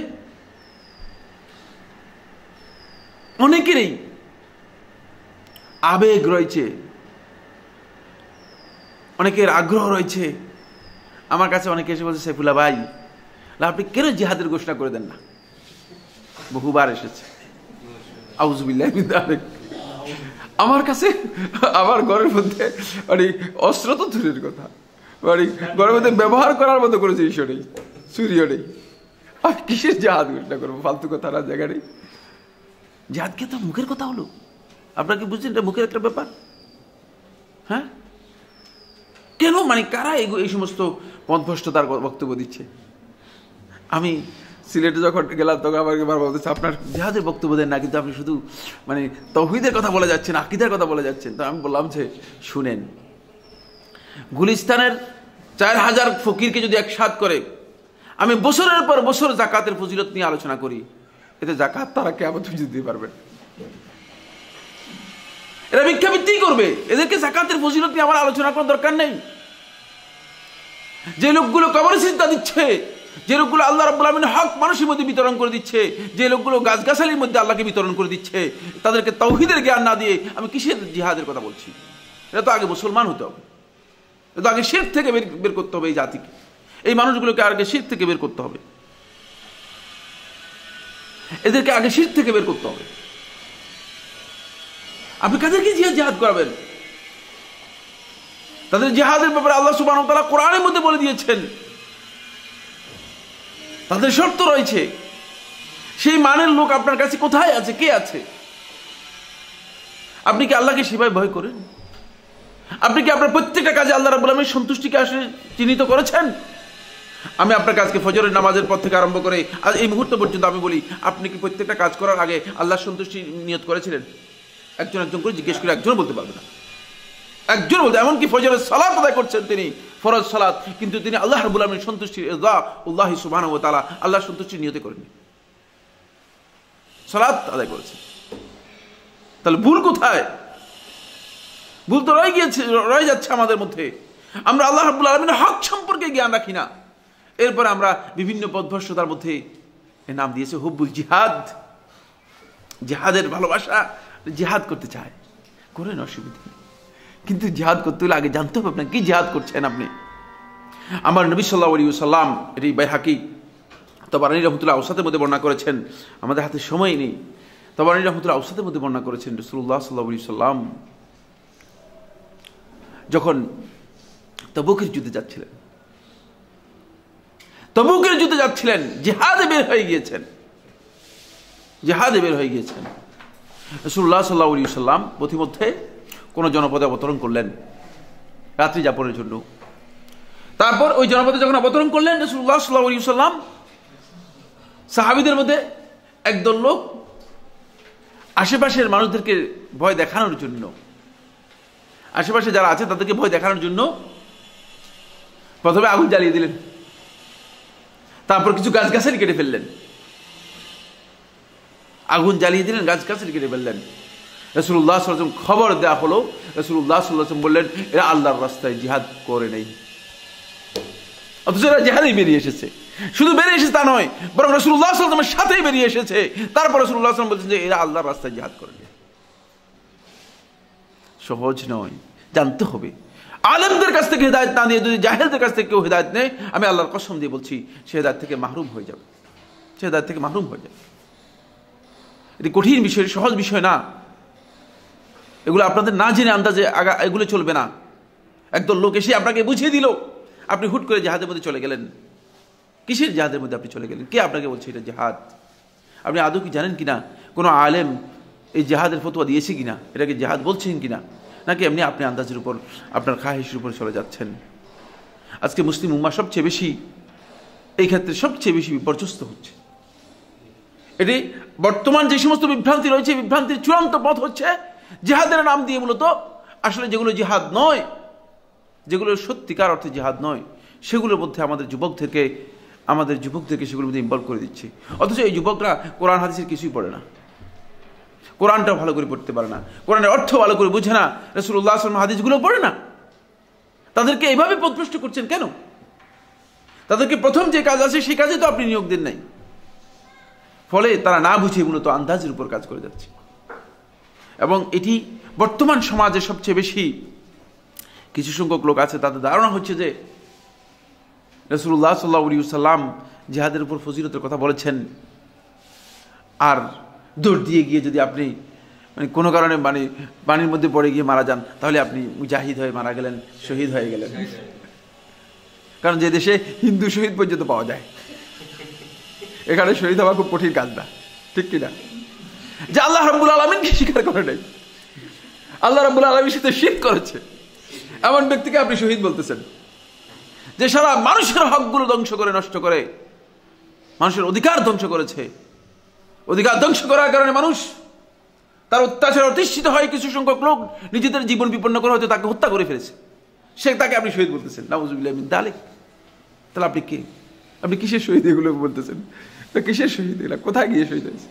অনেকেরই আবেগ রয়েছে অনেকের আগ্রহ রয়েছে আমার কাছে অনেকে এসে বলছে সেফুলা ভাই আপনি কেন জিহাদের ঘোষণা করে দেন না বহুবার এসেছে আমার কাছে আমার ঘরের মধ্যে অস্ত্র তো দূরের কথা মানে দিন ব্যবহার করার মতো কোনো জিনিসও নেই সূর্য নেই আর কিসের জাহাজ ঘোষণা করবো ফালতু কথা না জায়গা নেই জাহাজকে তো মুখের কথা হলো আপনাকে বুঝছেন এটা মুখের একটা ব্যাপার হ্যাঁ কেন মানে কারা এই সমস্ত পথভ্রষ্টতার বক্তব্য দিচ্ছে আমি সিলেটে যখন গেলাম তখন আমাকে বারবার বলতেছে আপনার জাহাজের বক্তব্য দেন না কিন্তু আপনি শুধু মানে তহিদের কথা বলে যাচ্ছেন আকিদের কথা বলে যাচ্ছেন তো আমি বললাম যে শুনেন গুলিস্তানের চার হাজার ফকিরকে যদি একসাথ করে আমি বছরের পর বছর জাকাতের ফজিলত নিয়ে আলোচনা করি এতে জাকাত তারা কেমন তুমি দিতে পারবে এরা ভিক্ষা ভিক্ষাবৃত্তি করবে এদেরকে জাকাতের ফজিলত নিয়ে আমার আলোচনা করার দরকার নেই যে লোকগুলো কবর চিন্তা দিচ্ছে যে লোকগুলো আল্লাহ রব্বুল আলমিন হক মানুষের মধ্যে বিতরণ করে দিচ্ছে যে লোকগুলো গাছ গাছালির মধ্যে আল্লাহকে বিতরণ করে দিচ্ছে তাদেরকে তৌহিদের জ্ঞান না দিয়ে আমি কিসের জিহাদের কথা বলছি এটা তো আগে মুসলমান হতে হবে কিন্তু আগে শের থেকে বের বের করতে হবে এই জাতিকে এই মানুষগুলোকে আগে শির থেকে বের করতে হবে এদেরকে আগে শির থেকে বের করতে হবে আপনি কাদেরকে জিহাদ জিহাদ করাবেন তাদের জিহাদের ব্যাপারে আল্লাহ সুবাহ তারা কোরআনের মধ্যে বলে দিয়েছেন তাদের শর্ত রয়েছে সেই মানের লোক আপনার কাছে কোথায় আছে কে আছে আপনি কি আল্লাহকে সেভাবে ভয় করেন আপনি কি আপনার প্রত্যেকটা কাজে আল্লাহ রাবুল আলমীর সন্তুষ্টিকে আসলে চিহ্নিত করেছেন আমি আপনার কাজকে ফজরের নামাজের পর থেকে আরম্ভ করে আজ এই মুহূর্ত পর্যন্ত আমি বলি আপনি কি প্রত্যেকটা কাজ করার আগে আল্লাহ সন্তুষ্টি নিয়ত করেছিলেন একজন একজন করে জিজ্ঞেস করে একজন বলতে পারবে না একজন বলতে এমনকি ফজরের সালাত আদায় করছেন তিনি ফরজ সালাত কিন্তু তিনি আল্লাহ রাবুল আলমীর সন্তুষ্টি উল্লাহ সুবাহ তালা আল্লাহ সন্তুষ্টি নিয়তে করেনি সালাত আদায় করেছেন তাহলে ভুল কোথায় ভুল তো রয়ে গিয়েছে রয়ে যাচ্ছে আমাদের মধ্যে আমরা আল্লাহ রাবুল আলমিনের হক সম্পর্কে জ্ঞান রাখি না এরপর আমরা বিভিন্ন পদভস্যতার মধ্যে এর নাম দিয়েছে হুব্বুল জিহাদ জিহাদের ভালোবাসা জিহাদ করতে চায় করেন অসুবিধা নেই কিন্তু জিহাদ করতে হলে আগে জানতে হবে আপনার কি জিহাদ করছেন আপনি আমার নবী সাল্লাহ আলী সাল্লাম এটি বাইহাকি তবারানি রহমতুল্লাহ আউসাতের মধ্যে বর্ণনা করেছেন আমাদের হাতে সময় নেই তবারানি রহমতুল্লাহ আউসাতের মধ্যে বর্ণনা করেছেন রসুল্লাহ সাল্লাহ সাল্লাম যখন তবুকের যুদ্ধে যাচ্ছিলেন তবুকের যুদ্ধে যাচ্ছিলেন জেহাদে বের হয়ে গিয়েছেন জেহাদে বের হয়ে গিয়েছেন রসুল্লাহ সাল্লা আলী সাল্লাম পথিমধ্যে কোনো জনপদে অবতরণ করলেন রাত্রি যাপনের জন্য তারপর ওই জনপদে যখন অবতরণ করলেন রসুল্লাহ সাল্লা আলী সাল্লাম সাহাবিদের মধ্যে একদল লোক আশেপাশের মানুষদেরকে ভয় দেখানোর জন্য আশেপাশে যারা আছে তাদেরকে ভয় দেখানোর জন্য প্রথমে আগুন জ্বালিয়ে দিলেন তারপর কিছু গাছ গাছালি কেটে ফেললেন আগুন জ্বালিয়ে দিলেন গাছ গাছালি কেটে ফেললেন রসুল্লাহ সাল্লাম খবর দেওয়া হলো রসুল্লাহ সাল্লাম বললেন এরা আল্লাহর রাস্তায় জিহাদ করে নেই অথচ এরা জেহাদেই বেরিয়ে এসেছে শুধু বেরিয়ে এসেছে তা নয় বরং রসুল্লাহ সাল্লামের সাথেই বেরিয়ে এসেছে তারপর রসুল্লাহ সাল্লাম বলছেন যে এরা আল্লাহর রাস্তায় জিহাদ করে নেই সহজ নয় জানতে হবে আলমদের কাছ থেকে হৃদায়ত না নিয়ে যদি জাহেদের কাছ থেকে কেউ হৃদায়ত নেয় আমি আল্লাহর কসম দিয়ে বলছি সে হৃদায়ত থেকে মাহরুম হয়ে যাবে সে হৃদায়ত থেকে মাহরুম হয়ে যাবে এটি কঠিন বিষয় সহজ বিষয় না এগুলো আপনাদের না জেনে আন্দাজে আগা এগুলো চলবে না একদল লোক এসে আপনাকে বুঝিয়ে দিল আপনি হুট করে জাহাজের মধ্যে চলে গেলেন কিসের জাহাজের মধ্যে আপনি চলে গেলেন কে আপনাকে বলছে এটা জাহাজ আপনি আদৌ কি জানেন কিনা কোনো আলেম এই জাহাদের ফতোয়া দিয়েছে কিনা এটাকে জাহাজ বলছেন কিনা নাকি এমনি আপনি আন্দাজের উপর আপনার খাহিসের উপর চলে যাচ্ছেন আজকে মুসলিম উম্মা সবচেয়ে বেশি এই ক্ষেত্রে সবচেয়ে বেশি বিপর্যস্ত হচ্ছে এটি বর্তমান যে সমস্ত বিভ্রান্তি রয়েছে বিভ্রান্তির চূড়ান্ত পথ হচ্ছে জেহাদের নাম দিয়ে মূলত আসলে যেগুলো জেহাদ নয় যেগুলো সত্যিকার অর্থে জেহাদ নয় সেগুলোর মধ্যে আমাদের যুবক থেকে আমাদের যুবকদেরকে সেগুলোর মধ্যে ইনভলভ করে দিচ্ছে অথচ এই যুবকরা কোরআন হাদিসের কিছুই পড়ে না কোরআনটা ভালো করে পড়তে পারে না কোরআনের অর্থ ভালো করে বুঝে না রসুল্লাহ আসলাম হাদিসগুলো পড়ে না তাদেরকে এইভাবে পদপুষ্ট করছেন কেন তাদেরকে প্রথম যে কাজ আছে সেই কাজে তো আপনি নিয়োগ দেন নাই ফলে তারা না বুঝে মূলত আন্দাজের উপর কাজ করে যাচ্ছে এবং এটি বর্তমান সমাজে সবচেয়ে বেশি কিছু সংখ্যক লোক আছে তাদের ধারণা হচ্ছে যে রসুল্লাহ সাল্লাহ সাল্লাম জেহাদের উপর ফজিরতের কথা বলেছেন আর দৌড় দিয়ে গিয়ে যদি আপনি মানে কোনো কারণে মানে পানির মধ্যে পড়ে গিয়ে মারা যান তাহলে আপনি মুজাহিদ হয়ে মারা গেলেন শহীদ হয়ে গেলেন কারণ যে দেশে হিন্দু শহীদ পর্যন্ত পাওয়া যায় এখানে শহীদ হওয়া খুব কঠিন কাজ না ঠিক কিনা যে আল্লাহ রাবুল আলমিনকে স্বীকার করে নাই আল্লাহ রাবুল আলমীর সাথে শীত করেছে এমন ব্যক্তিকে আপনি শহীদ বলতেছেন যে সারা মানুষের হকগুলো ধ্বংস করে নষ্ট করে মানুষের অধিকার ধ্বংস করেছে অধিকার ধ্বংস করার কারণে মানুষ তার অত্যাচার অতিষ্ঠিত হয় কিছু সংখ্যক লোক নিজেদের জীবন বিপন্ন করে হয়তো তাকে হত্যা করে ফেলেছে সে তাকে আপনি শহীদ বলতেছেন নাউজুবিল্লাহ দালেক তাহলে আপনি কে আপনি কিসের শহীদ এগুলো বলতেছেন কিসের শহীদ এগুলো কোথায় গিয়ে শহীদ হয়েছে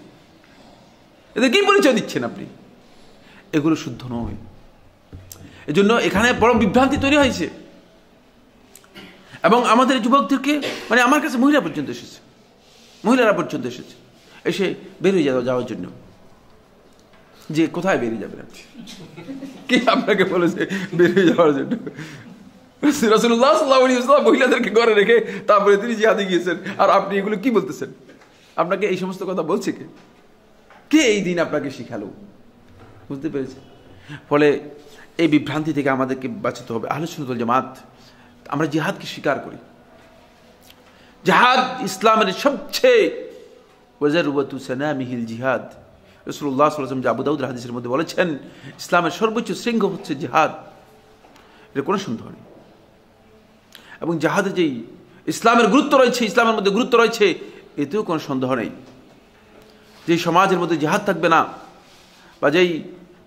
এদের কি পরিচয় দিচ্ছেন আপনি এগুলো শুদ্ধ নয় জন্য এখানে বড় বিভ্রান্তি তৈরি হয়েছে এবং আমাদের যুবকদেরকে মানে আমার কাছে মহিলা পর্যন্ত এসেছে মহিলারা পর্যন্ত এসেছে এসে বেরিয়ে যাওয়া যাওয়ার জন্য যে কোথায় বেরিয়ে যাবেন আপনি আপনাকে বলেছে বেরিয়ে যাওয়ার জন্য মহিলাদেরকে ঘরে রেখে তারপরে তিনি জিহাদে গিয়েছেন আর আপনি এগুলো কি বলতেছেন আপনাকে এই সমস্ত কথা বলছে কে কে এই দিন আপনাকে শিখালো বুঝতে পেরেছে ফলে এই বিভ্রান্তি থেকে আমাদেরকে বাঁচাতে হবে আহলে সুন্দর জামাত আমরা জিহাদকে স্বীকার করি জাহাদ ইসলামের সবচেয়ে ওয়াজারুবাতু সানামিহিল জিহাদ রসুল্লাহ সাল্লাম জাবুদাউদ হাদিসের মধ্যে বলেছেন ইসলামের সর্বোচ্চ শৃঙ্গ হচ্ছে জিহাদ এটা কোনো সন্দেহ নেই এবং জাহাদে যেই ইসলামের গুরুত্ব রয়েছে ইসলামের মধ্যে গুরুত্ব রয়েছে এতেও কোনো সন্দেহ নেই যে সমাজের মধ্যে জেহাদ থাকবে না বা যেই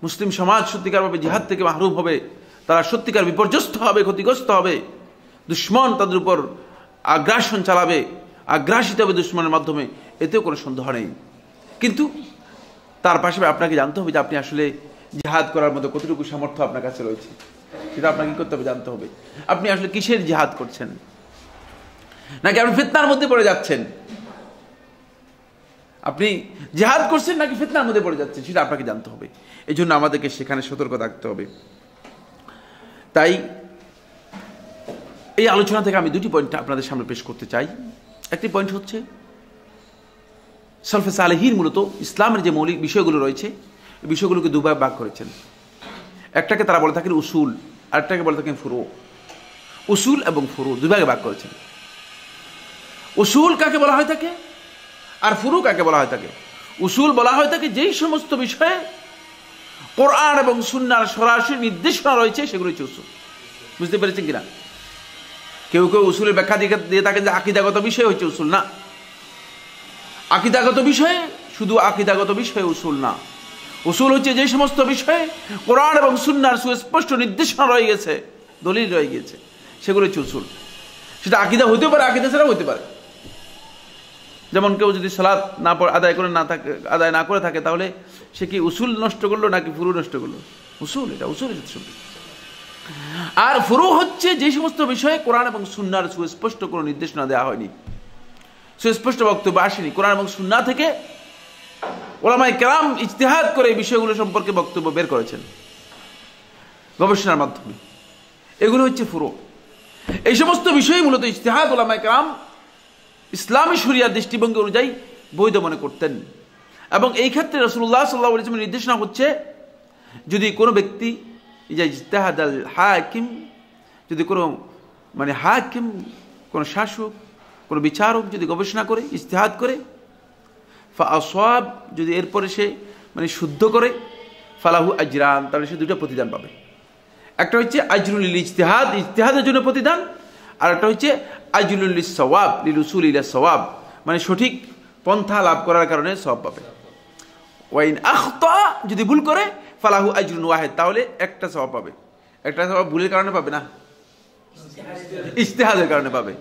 মুসলিম সমাজ সত্যিকারভাবে জেহাদ থেকে মাহরুম হবে তারা সত্যিকার বিপর্যস্ত হবে ক্ষতিগ্রস্ত হবে দুশ্মন তাদের উপর আগ্রাসন চালাবে আগ্রাসিত হবে দুশ্মনের মাধ্যমে এতেও কোনো সন্দেহ নেই কিন্তু তার পাশাপাশি আপনাকে জানতে হবে যে আপনি আসলে জিহাদ করার মতো কতটুকু সামর্থ্য আপনার কাছে রয়েছে সেটা আপনাকে করতে হবে জানতে হবে আপনি আসলে কিসের জিহাদ করছেন নাকি আপনি ফিতনার মধ্যে পড়ে যাচ্ছেন আপনি জেহাদ করছেন নাকি ফিতনার মধ্যে পড়ে যাচ্ছেন সেটা আপনাকে জানতে হবে এই জন্য আমাদেরকে সেখানে সতর্ক থাকতে হবে তাই এই আলোচনা থেকে আমি দুটি পয়েন্ট আপনাদের সামনে পেশ করতে চাই একটি পয়েন্ট হচ্ছে সালফেস আলহীর মূলত ইসলামের যে মৌলিক বিষয়গুলো রয়েছে এই বিষয়গুলোকে দুবার ভাগ করেছেন একটাকে তারা বলে থাকেন উসুল আরেকটাকে বলে থাকেন ফুরো উসুল এবং ফুরু দুভাগে ভাগ করেছেন উসুল কাকে বলা হয় থাকে আর ফুরু কাকে বলা হয় থাকে উসুল বলা হয় থাকে যেই সমস্ত বিষয়ে কোরআন এবং সুনার সরাসরি নির্দেশনা রয়েছে সেগুলো হচ্ছে উসুল বুঝতে পেরেছেন কিনা কেউ কেউ উসুলের ব্যাখ্যা দিয়ে থাকে যে আকিদাগত বিষয় হচ্ছে উসুল না আকিদাগত বিষয়ে শুধু আকিদাগত বিষয়ে উসুল না উসুল হচ্ছে যে সমস্ত বিষয়ে কোরআন এবং সুন্নার সুস্পষ্ট নির্দেশনা রয়ে গেছে দলিল রয়ে গেছে সেগুলো হচ্ছে উসুল সেটা আকিদা হতে পারে আকিদা ছাড়াও হতে পারে যেমন কেউ যদি সালাদ না আদায় করে না থাকে আদায় না করে থাকে তাহলে সে কি উসুল নষ্ট করলো নাকি ফুরু নষ্ট করলো উসুল এটা উসুল এটা আর ফুরু হচ্ছে যে সমস্ত বিষয়ে কোরআন এবং সুন্নার সুস্পষ্ট কোনো নির্দেশনা দেওয়া হয়নি সুস্পষ্ট বক্তব্য আসেনি কোরআন এবং সুন্না থেকে ওলামাই কেরাম ইজতেহাদ করে এই বিষয়গুলো সম্পর্কে বক্তব্য বের করেছেন গবেষণার মাধ্যমে এগুলো হচ্ছে ফুরো এই সমস্ত বিষয়ে মূলত ইজতেহাদ ওলামাই কেরাম ইসলামী শরিয়ার দৃষ্টিভঙ্গি অনুযায়ী বৈধ মনে করতেন এবং এই ক্ষেত্রে রসুল্লাহ সাল্লাহ নির্দেশনা হচ্ছে যদি কোনো ব্যক্তি ইজা ইজতাহাদাল হাকিম যদি কোনো মানে হাকিম কোনো শাসক কোনো বিচারক যদি গবেষণা করে ইজতেহাদ করে ফা যদি এরপরে সে মানে শুদ্ধ করে ফালাহু আজরান তাহলে সে দুটো প্রতিদান পাবে একটা হচ্ছে আজরুল ইজতেহাদ ইজতেহাদের জন্য প্রতিদান আর একটা হচ্ছে আজরুল সওয়াব লিলুসুল ইলা সওয়াব মানে সঠিক পন্থা লাভ করার কারণে সব পাবে ওয়াইন আখতা যদি ভুল করে ফালাহু আজরুন ওয়াহেদ তাহলে একটা স্বভাব পাবে একটা স্বভাব ভুলের কারণে পাবে না ইশতেহাদের কারণে পাবে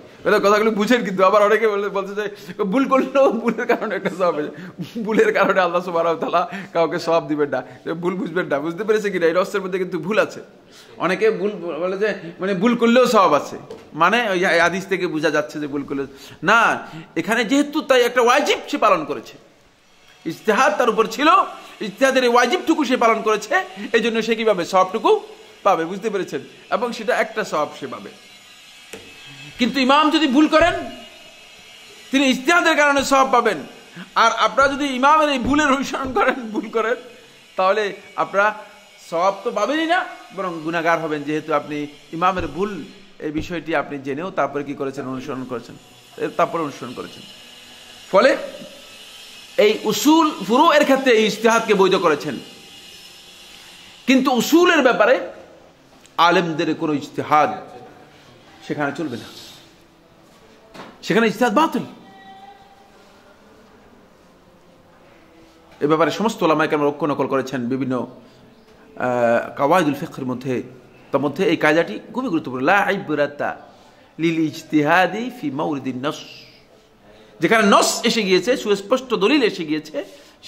কথাগুলো বুঝেন কিন্তু আবার অনেকে বলতে চাই ভুল করলেও ভুলের কারণে একটা সব ভুলের কারণে আল্লাহ সুবাহ তালা কাউকে সব দিবেন না ভুল বুঝবেন না বুঝতে পেরেছে কিনা এই রস্যের মধ্যে কিন্তু ভুল আছে অনেকে ভুল বলে যে মানে ভুল করলেও সব আছে মানে ওই আদিস থেকে বোঝা যাচ্ছে যে ভুল করলে না এখানে যেহেতু তাই একটা ওয়াজিব সে পালন করেছে ইশতেহাদ তার উপর ছিল ইত্যাদের এই ওয়াজিবটুকু সে পালন করেছে এই জন্য সে কীভাবে সবটুকু পাবে বুঝতে পেরেছেন এবং সেটা একটা সব সে পাবে কিন্তু ইমাম যদি ভুল করেন তিনি ইস্তেহাদের কারণে সব পাবেন আর আপনারা যদি ইমামের এই ভুলের অনুসরণ করেন ভুল করেন তাহলে আপনারা সব তো পাবেনই না বরং গুণাগার হবেন যেহেতু আপনি ইমামের ভুল এই বিষয়টি আপনি জেনেও তারপরে কি করেছেন অনুসরণ করেছেন তারপরে অনুসরণ করেছেন ফলে এই উসুল ফুরু এর ক্ষেত্রে এই ইশতেহাদকে বৈধ করেছেন কিন্তু উসুলের ব্যাপারে আলেমদের কোনো ইশতেহাদ সেখানে চলবে না সেখানে ইশতেহাদ বাতিল এ ব্যাপারে সমস্ত ওলামাইকে আমরা রক্ষ নকল করেছেন বিভিন্ন কাওয়াইদুল ফেখের মধ্যে তার মধ্যে এই কায়দাটি খুবই গুরুত্বপূর্ণ লা ইবরাতা লিল ইজতিহাদি ফি মাউরিদিন নস যেখানে নস এসে গিয়েছে সুস্পষ্ট দলিল এসে গিয়েছে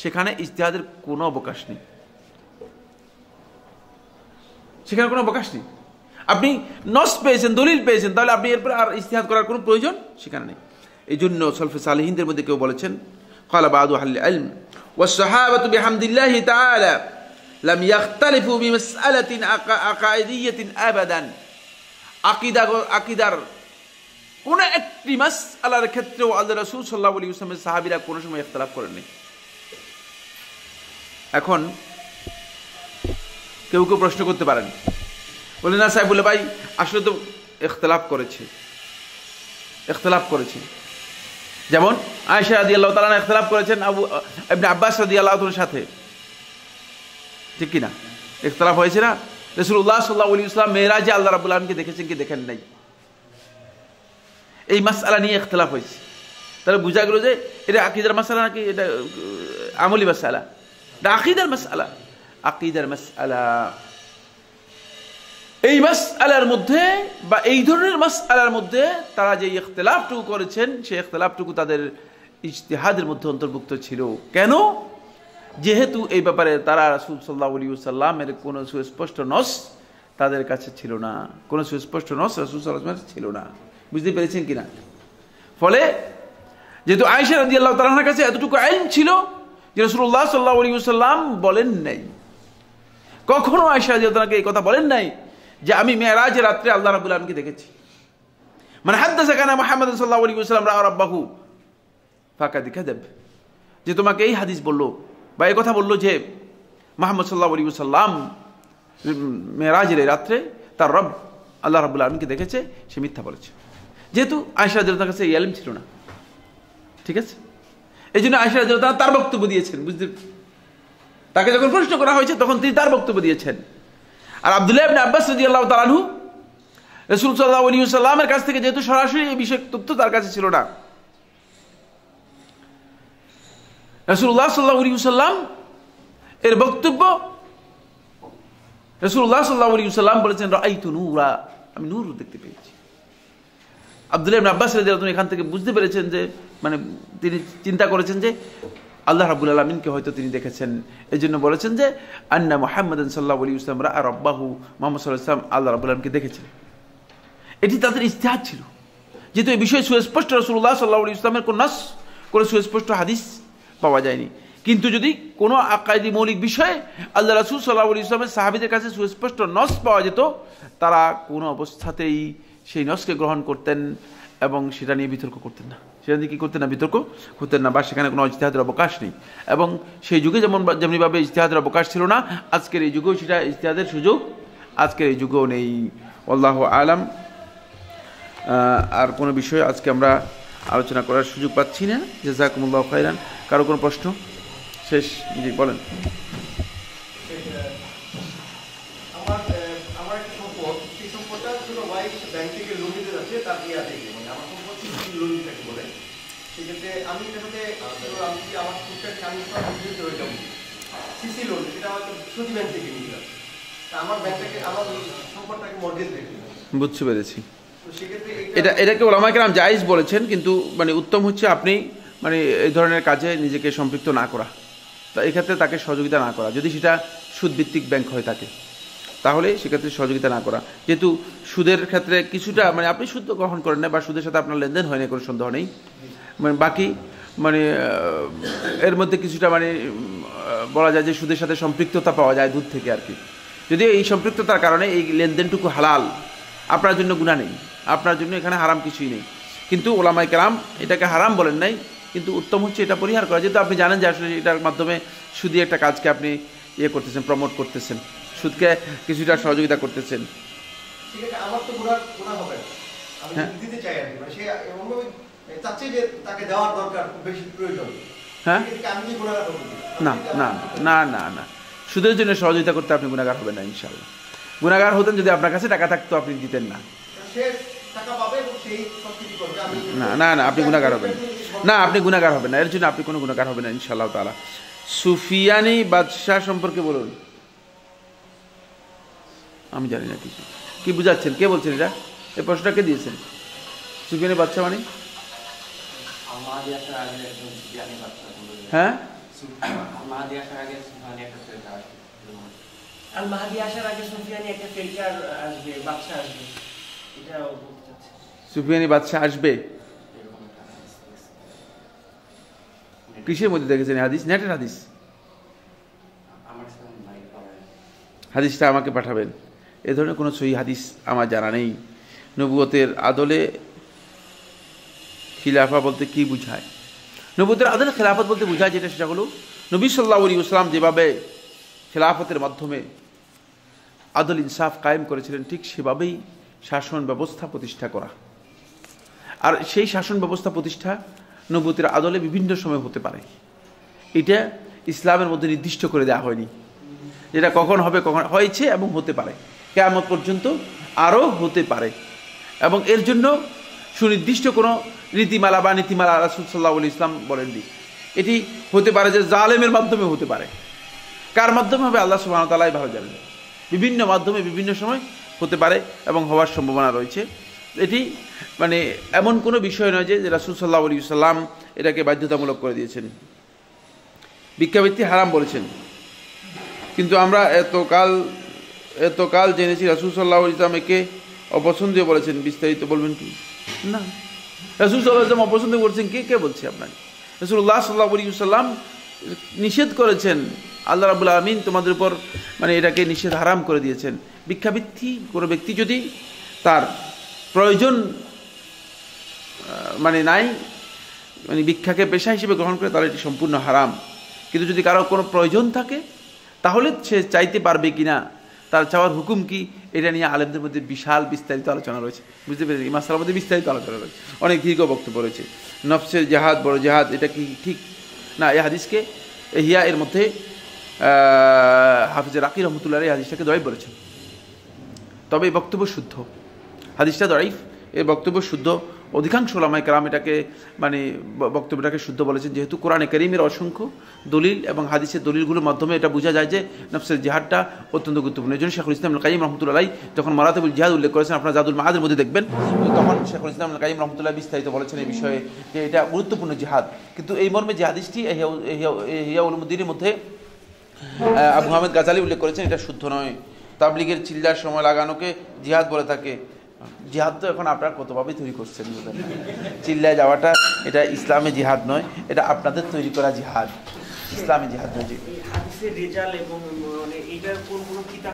সেখানে ইজতেহাদের কোনো অবকাশ নেই সেখানে কোনো অবকাশ নেই আপনি নস পেয়েছেন দলিল পেয়েছেন তাহলে আপনি এরপর আর ইস্তেহাদ করার কোনো প্রয়োজন সেখানে নেই এই জন্য সলফে সালহিনদের মধ্যে কেউ বলেছেন قال بعض أهل العلم والصحابة بحمد لم يختلفوا بمسألة عقائدية أبدا عقيدة عقيدة কোন একটি মাস আল্লাহর ক্ষেত্রেও আল্লাহ রসুল সাল্লাহ আলী ইসলামের সাহাবিরা কোনো সময় ইখতলাফ করেননি এখন কেউ কেউ প্রশ্ন করতে পারেন বলে না সাহেব বলে ভাই আসলে তো ইখতলাফ করেছে ইখতলাফ করেছে যেমন আয়সা আদি আল্লাহ তালা ইখতলাফ করেছেন আবু আপনি আব্বাস আদি আল্লাহ সাথে ঠিক কিনা ইখতলাফ হয়েছে না রসুল্লাহ সাল্লাহ আলী ইসলাম যে আল্লাহ রাবুল্লাহকে দেখেছেন কি দেখেন নাই এই মাসালা নিয়ে ইখতলাফ হয়েছে তাহলে বোঝা গেল যে এটা আকিদার মাসালা নাকি এটা আমলি মাসালা এটা আকিদার মাসালা আকিদার মাসালা এই মাস আলার মধ্যে বা এই ধরনের মাস আলার মধ্যে তারা যে ইখতলাফটুকু করেছেন সেই ইখতলাফটুকু তাদের ইজতিহাদের মধ্যে অন্তর্ভুক্ত ছিল কেন যেহেতু এই ব্যাপারে তারা রাসুল সাল্লাহ আলী সাল্লামের কোনো সুস্পষ্ট নস তাদের কাছে ছিল না কোনো সুস্পষ্ট নস রাসুল সাল্লাহ ছিল না বুঝতে পেরেছেন কিনা ফলে যেহেতু আয়সা রাজি আল্লাহ তালাহার কাছে এতটুকু আইন ছিল যে রসুল্লাহ সাল্লাহ আলী সাল্লাম বলেন নাই কখনো আয়সা রাজি আল্লাহকে এই কথা বলেন নাই যে আমি মেয়েরাজ রাত্রে আল্লাহ রাবুল আলমকে দেখেছি মানে দাসা কানা মোহাম্মদ সাল্লাহ আলী সাল্লাম রা রাব্বাহু ফাঁকা দেখা দেব যে তোমাকে এই হাদিস বললো বা এই কথা বললো যে মোহাম্মদ সাল্লাহ আলী সাল্লাম মেয়েরাজের রাত্রে তার রব আল্লাহ রাবুল আলমকে দেখেছে সে মিথ্যা বলেছে যেহেতু আয়সা রাজার কাছে এই আলিম ছিল না ঠিক আছে এই জন্য আয়সা রাজা তার বক্তব্য দিয়েছেন বুঝতে তাকে যখন প্রশ্ন করা হয়েছে তখন তিনি তার বক্তব্য দিয়েছেন আর আবদুল্লাহ আবনে আব্বাস রাজি আল্লাহ তালু রসুল সাল্লাহ আলী সাল্লামের কাছ থেকে যেহেতু সরাসরি এই বিষয়ে তথ্য তার কাছে ছিল না রসুল্লাহ সাল্লাহ আলী সাল্লাম এর বক্তব্য রসুল্লাহ সাল্লাহ আলী সাল্লাম বলেছেন আমি নূর দেখতে পেয়েছি আবদুল্লাহ আব্বাস রাজিয়াল এখান থেকে বুঝতে পেরেছেন যে মানে তিনি চিন্তা করেছেন যে আল্লাহ রাবুল আলমিনকে হয়তো তিনি দেখেছেন এই জন্য বলেছেন যে আন্না মোহাম্মদ সাল্লাহ আলী ইসলাম রা রব্বাহু মোহাম্মদ সাল্লাহ ইসলাম আল্লাহ রাবুল আলমকে দেখেছেন এটি তাদের ইস্তেহার ছিল যেহেতু এই বিষয়ে সুস্পষ্ট রসুল্লাহ সাল্লাহ আলী ইসলামের কোনো নাস কোনো সুস্পষ্ট হাদিস পাওয়া যায়নি কিন্তু যদি কোনো আকায়দি মৌলিক বিষয়ে আল্লাহ রাসুল সাল্লাহ আলী ইসলামের সাহাবিদের কাছে সুস্পষ্ট নস পাওয়া যেত তারা কোনো অবস্থাতেই সেই নসকে গ্রহণ করতেন এবং সেটা নিয়ে বিতর্ক করতেন না সেটা নিয়ে কী করতেন না বিতর্ক করতেন না বা সেখানে কোনো ইজতেহাদের অবকাশ নেই এবং সেই যুগে যেমন যেমনিভাবে ইজতেহাদের অবকাশ ছিল না আজকের এই যুগেও সেটা ইজতেহাদের সুযোগ আজকের এই যুগেও নেই আল্লাহ আলাম আর কোনো বিষয়ে আজকে আমরা আলোচনা করার সুযোগ পাচ্ছি না যে জেজাকুমুল্লাহ খাইরান কারো কোনো প্রশ্ন শেষ জি বলেন বুঝতে পেরেছি এটা এটাকে ওলামা কেরাম জায়েজ বলেছেন কিন্তু মানে উত্তম হচ্ছে আপনি মানে এই ধরনের কাজে নিজেকে সম্পৃক্ত না করা তা এক্ষেত্রে তাকে সহযোগিতা না করা যদি সেটা সুদভিত্তিক ব্যাংক হয়ে থাকে তাহলে সেক্ষেত্রে সহযোগিতা না করা যেহেতু সুদের ক্ষেত্রে কিছুটা মানে আপনি সুদ গ্রহণ করেন না বা সুদের সাথে আপনার লেনদেন হয় না কোনো সন্দেহ নেই মানে বাকি মানে এর মধ্যে কিছুটা মানে বলা যায় যে সুদের সাথে সম্পৃক্ততা পাওয়া যায় দুধ থেকে আর কি যদিও এই সম্পৃক্ততার কারণে এই লেনদেনটুকু হালাল আপনার জন্য গুণা নেই আপনার জন্য এখানে হারাম কিছুই নেই কিন্তু ওলামাই কালাম এটাকে হারাম বলেন নাই কিন্তু উত্তম হচ্ছে এটা পরিহার করা যেহেতু আপনি জানেন যে আসলে এটার মাধ্যমে সুদি একটা কাজকে আপনি ইয়ে করতেছেন প্রমোট করতেছেন সুদকে কিছুটা সহযোগিতা করতেছেন হ্যাঁ হ্যাঁ না না না না না সুদের জন্য সহযোগিতা করতে আপনি গুণাগার হবেন না ইনশাল্লাহ গুণাগার হতেন যদি আপনার কাছে টাকা থাকতো আপনি দিতেন না না না না আপনি গুণাগার হবেন না আপনি গুণাগার হবেন না এর জন্য আপনি কোনো গুণাগার হবেন না ইনশাল্লাহ তালা সুফিয়ানি বাদশাহ সম্পর্কে বলুন আমি জানি না কিছু কি বুঝাচ্ছেন কে বলছেন এটা এই প্রশ্নটা কে দিয়েছেন সুফিয়ানি বাদশাহ মানে হ্যাঁ সুফিয়ানি বাদশাহ আসবে বাচ্চা মধ্যে দেখেছেন হাদিস নেটের হাদিস হাদিসটা আমাকে পাঠাবেন এ ধরনের কোনো সহি হাদিস আমার জানা নেই নবুয়তের আদলে খিলাফা বলতে কি বুঝায় নবুদের আদল খেলাফত বলতে বোঝায় যেটা সেটা হলো নবী সাল্লাহ ইসলাম যেভাবে খেলাফতের মাধ্যমে আদল ইনসাফ কায়েম করেছিলেন ঠিক সেভাবেই শাসন ব্যবস্থা প্রতিষ্ঠা করা আর সেই শাসন ব্যবস্থা প্রতিষ্ঠা নবুতের আদলে বিভিন্ন সময় হতে পারে এটা ইসলামের মধ্যে নির্দিষ্ট করে দেওয়া হয়নি যেটা কখন হবে কখন হয়েছে এবং হতে পারে কেমন পর্যন্ত আরও হতে পারে এবং এর জন্য সুনির্দিষ্ট কোনো রীতিমালা বা নীতিমালা রাসুল সাল্লাহ ইসলাম বলেননি এটি হতে পারে যে জালেমের মাধ্যমে হতে পারে কার মাধ্যমে হবে আল্লাহ সুবাহ তালাই ভালো জানেন বিভিন্ন মাধ্যমে বিভিন্ন সময় হতে পারে এবং হওয়ার সম্ভাবনা রয়েছে এটি মানে এমন কোনো বিষয় নয় যে রাসুল সাল্লাহ আলী সাল্লাম এটাকে বাধ্যতামূলক করে দিয়েছেন ভিক্ষাবৃত্তি হারাম বলেছেন কিন্তু আমরা এতকাল এতকাল জেনেছি রাসুল সাল্লাহ ইসলাম একে অপছন্দীয় বলেছেন বিস্তারিত বলবেন কি না রাসুল সাল্লাহ ইসলাম অপছন্দ করছেন কে কে বলছে আপনাকে রসুল্লাহ সাল্লাহ সাল্লাম নিষেধ করেছেন আল্লাহ রাবুল আমিন তোমাদের উপর মানে এটাকে নিষেধ হারাম করে দিয়েছেন ভিক্ষাবৃত্তি কোনো ব্যক্তি যদি তার প্রয়োজন মানে নাই মানে ভিক্ষাকে পেশা হিসেবে গ্রহণ করে তাহলে এটি সম্পূর্ণ হারাম কিন্তু যদি কারো কোনো প্রয়োজন থাকে তাহলে সে চাইতে পারবে কি না তার চাওয়ার হুকুম কি এটা নিয়ে আলেমদের মধ্যে বিশাল বিস্তারিত আলোচনা রয়েছে বুঝতে পেরেছি ইমাম মধ্যে বিস্তারিত আলোচনা রয়েছে অনেক দীর্ঘ বক্তব্য রয়েছে নফসের জাহাদ বড় জাহাদ এটা কি ঠিক না এই হাদিসকে হিয়া এর মধ্যে হাফিজ রাকির রহমতুল্লাহ এই হাদিসটাকে দয়াই বলেছেন তবে এই বক্তব্য শুদ্ধ হাদিসটা দরাইফ এর বক্তব্য শুদ্ধ অধিকাংশ লামাই কালাম এটাকে মানে বক্তব্যটাকে শুদ্ধ বলেছেন যেহেতু কোরআনে করিমের অসংখ্য দলিল এবং হাদিসের দলিলগুলোর মাধ্যমে এটা বোঝা যায় যে নফসের জেহাদটা অত্যন্ত গুরুত্বপূর্ণ এই জন্য শেখুল ইসলাম কাইম রহমতুল্লাহ যখন মারাতেবুল জিহাদ উল্লেখ করেছেন আপনার জাদুল মাহাদের মধ্যে দেখবেন তখন শেখুল ইসলাম কাইম রহমতুল্লাহ বিস্তারিত বলেছেন এই বিষয়ে যে এটা গুরুত্বপূর্ণ জিহাদ কিন্তু এই মর্মে যে হাদিসটি হিয়াউলমুদ্দিনের মধ্যে আবু আহমেদ গাজালি উল্লেখ করেছেন এটা শুদ্ধ নয় তাবলিগের চিল্লার সময় লাগানোকে জিহাদ বলে থাকে জিহাদ তো এখন আপনারা কতভাবে তৈরি করছেন চিল্লায় যাওয়াটা এটা ইসলামে জিহাদ নয় এটা আপনাদের তৈরি করা জিহাদ ইসলামী জিহাদ নয়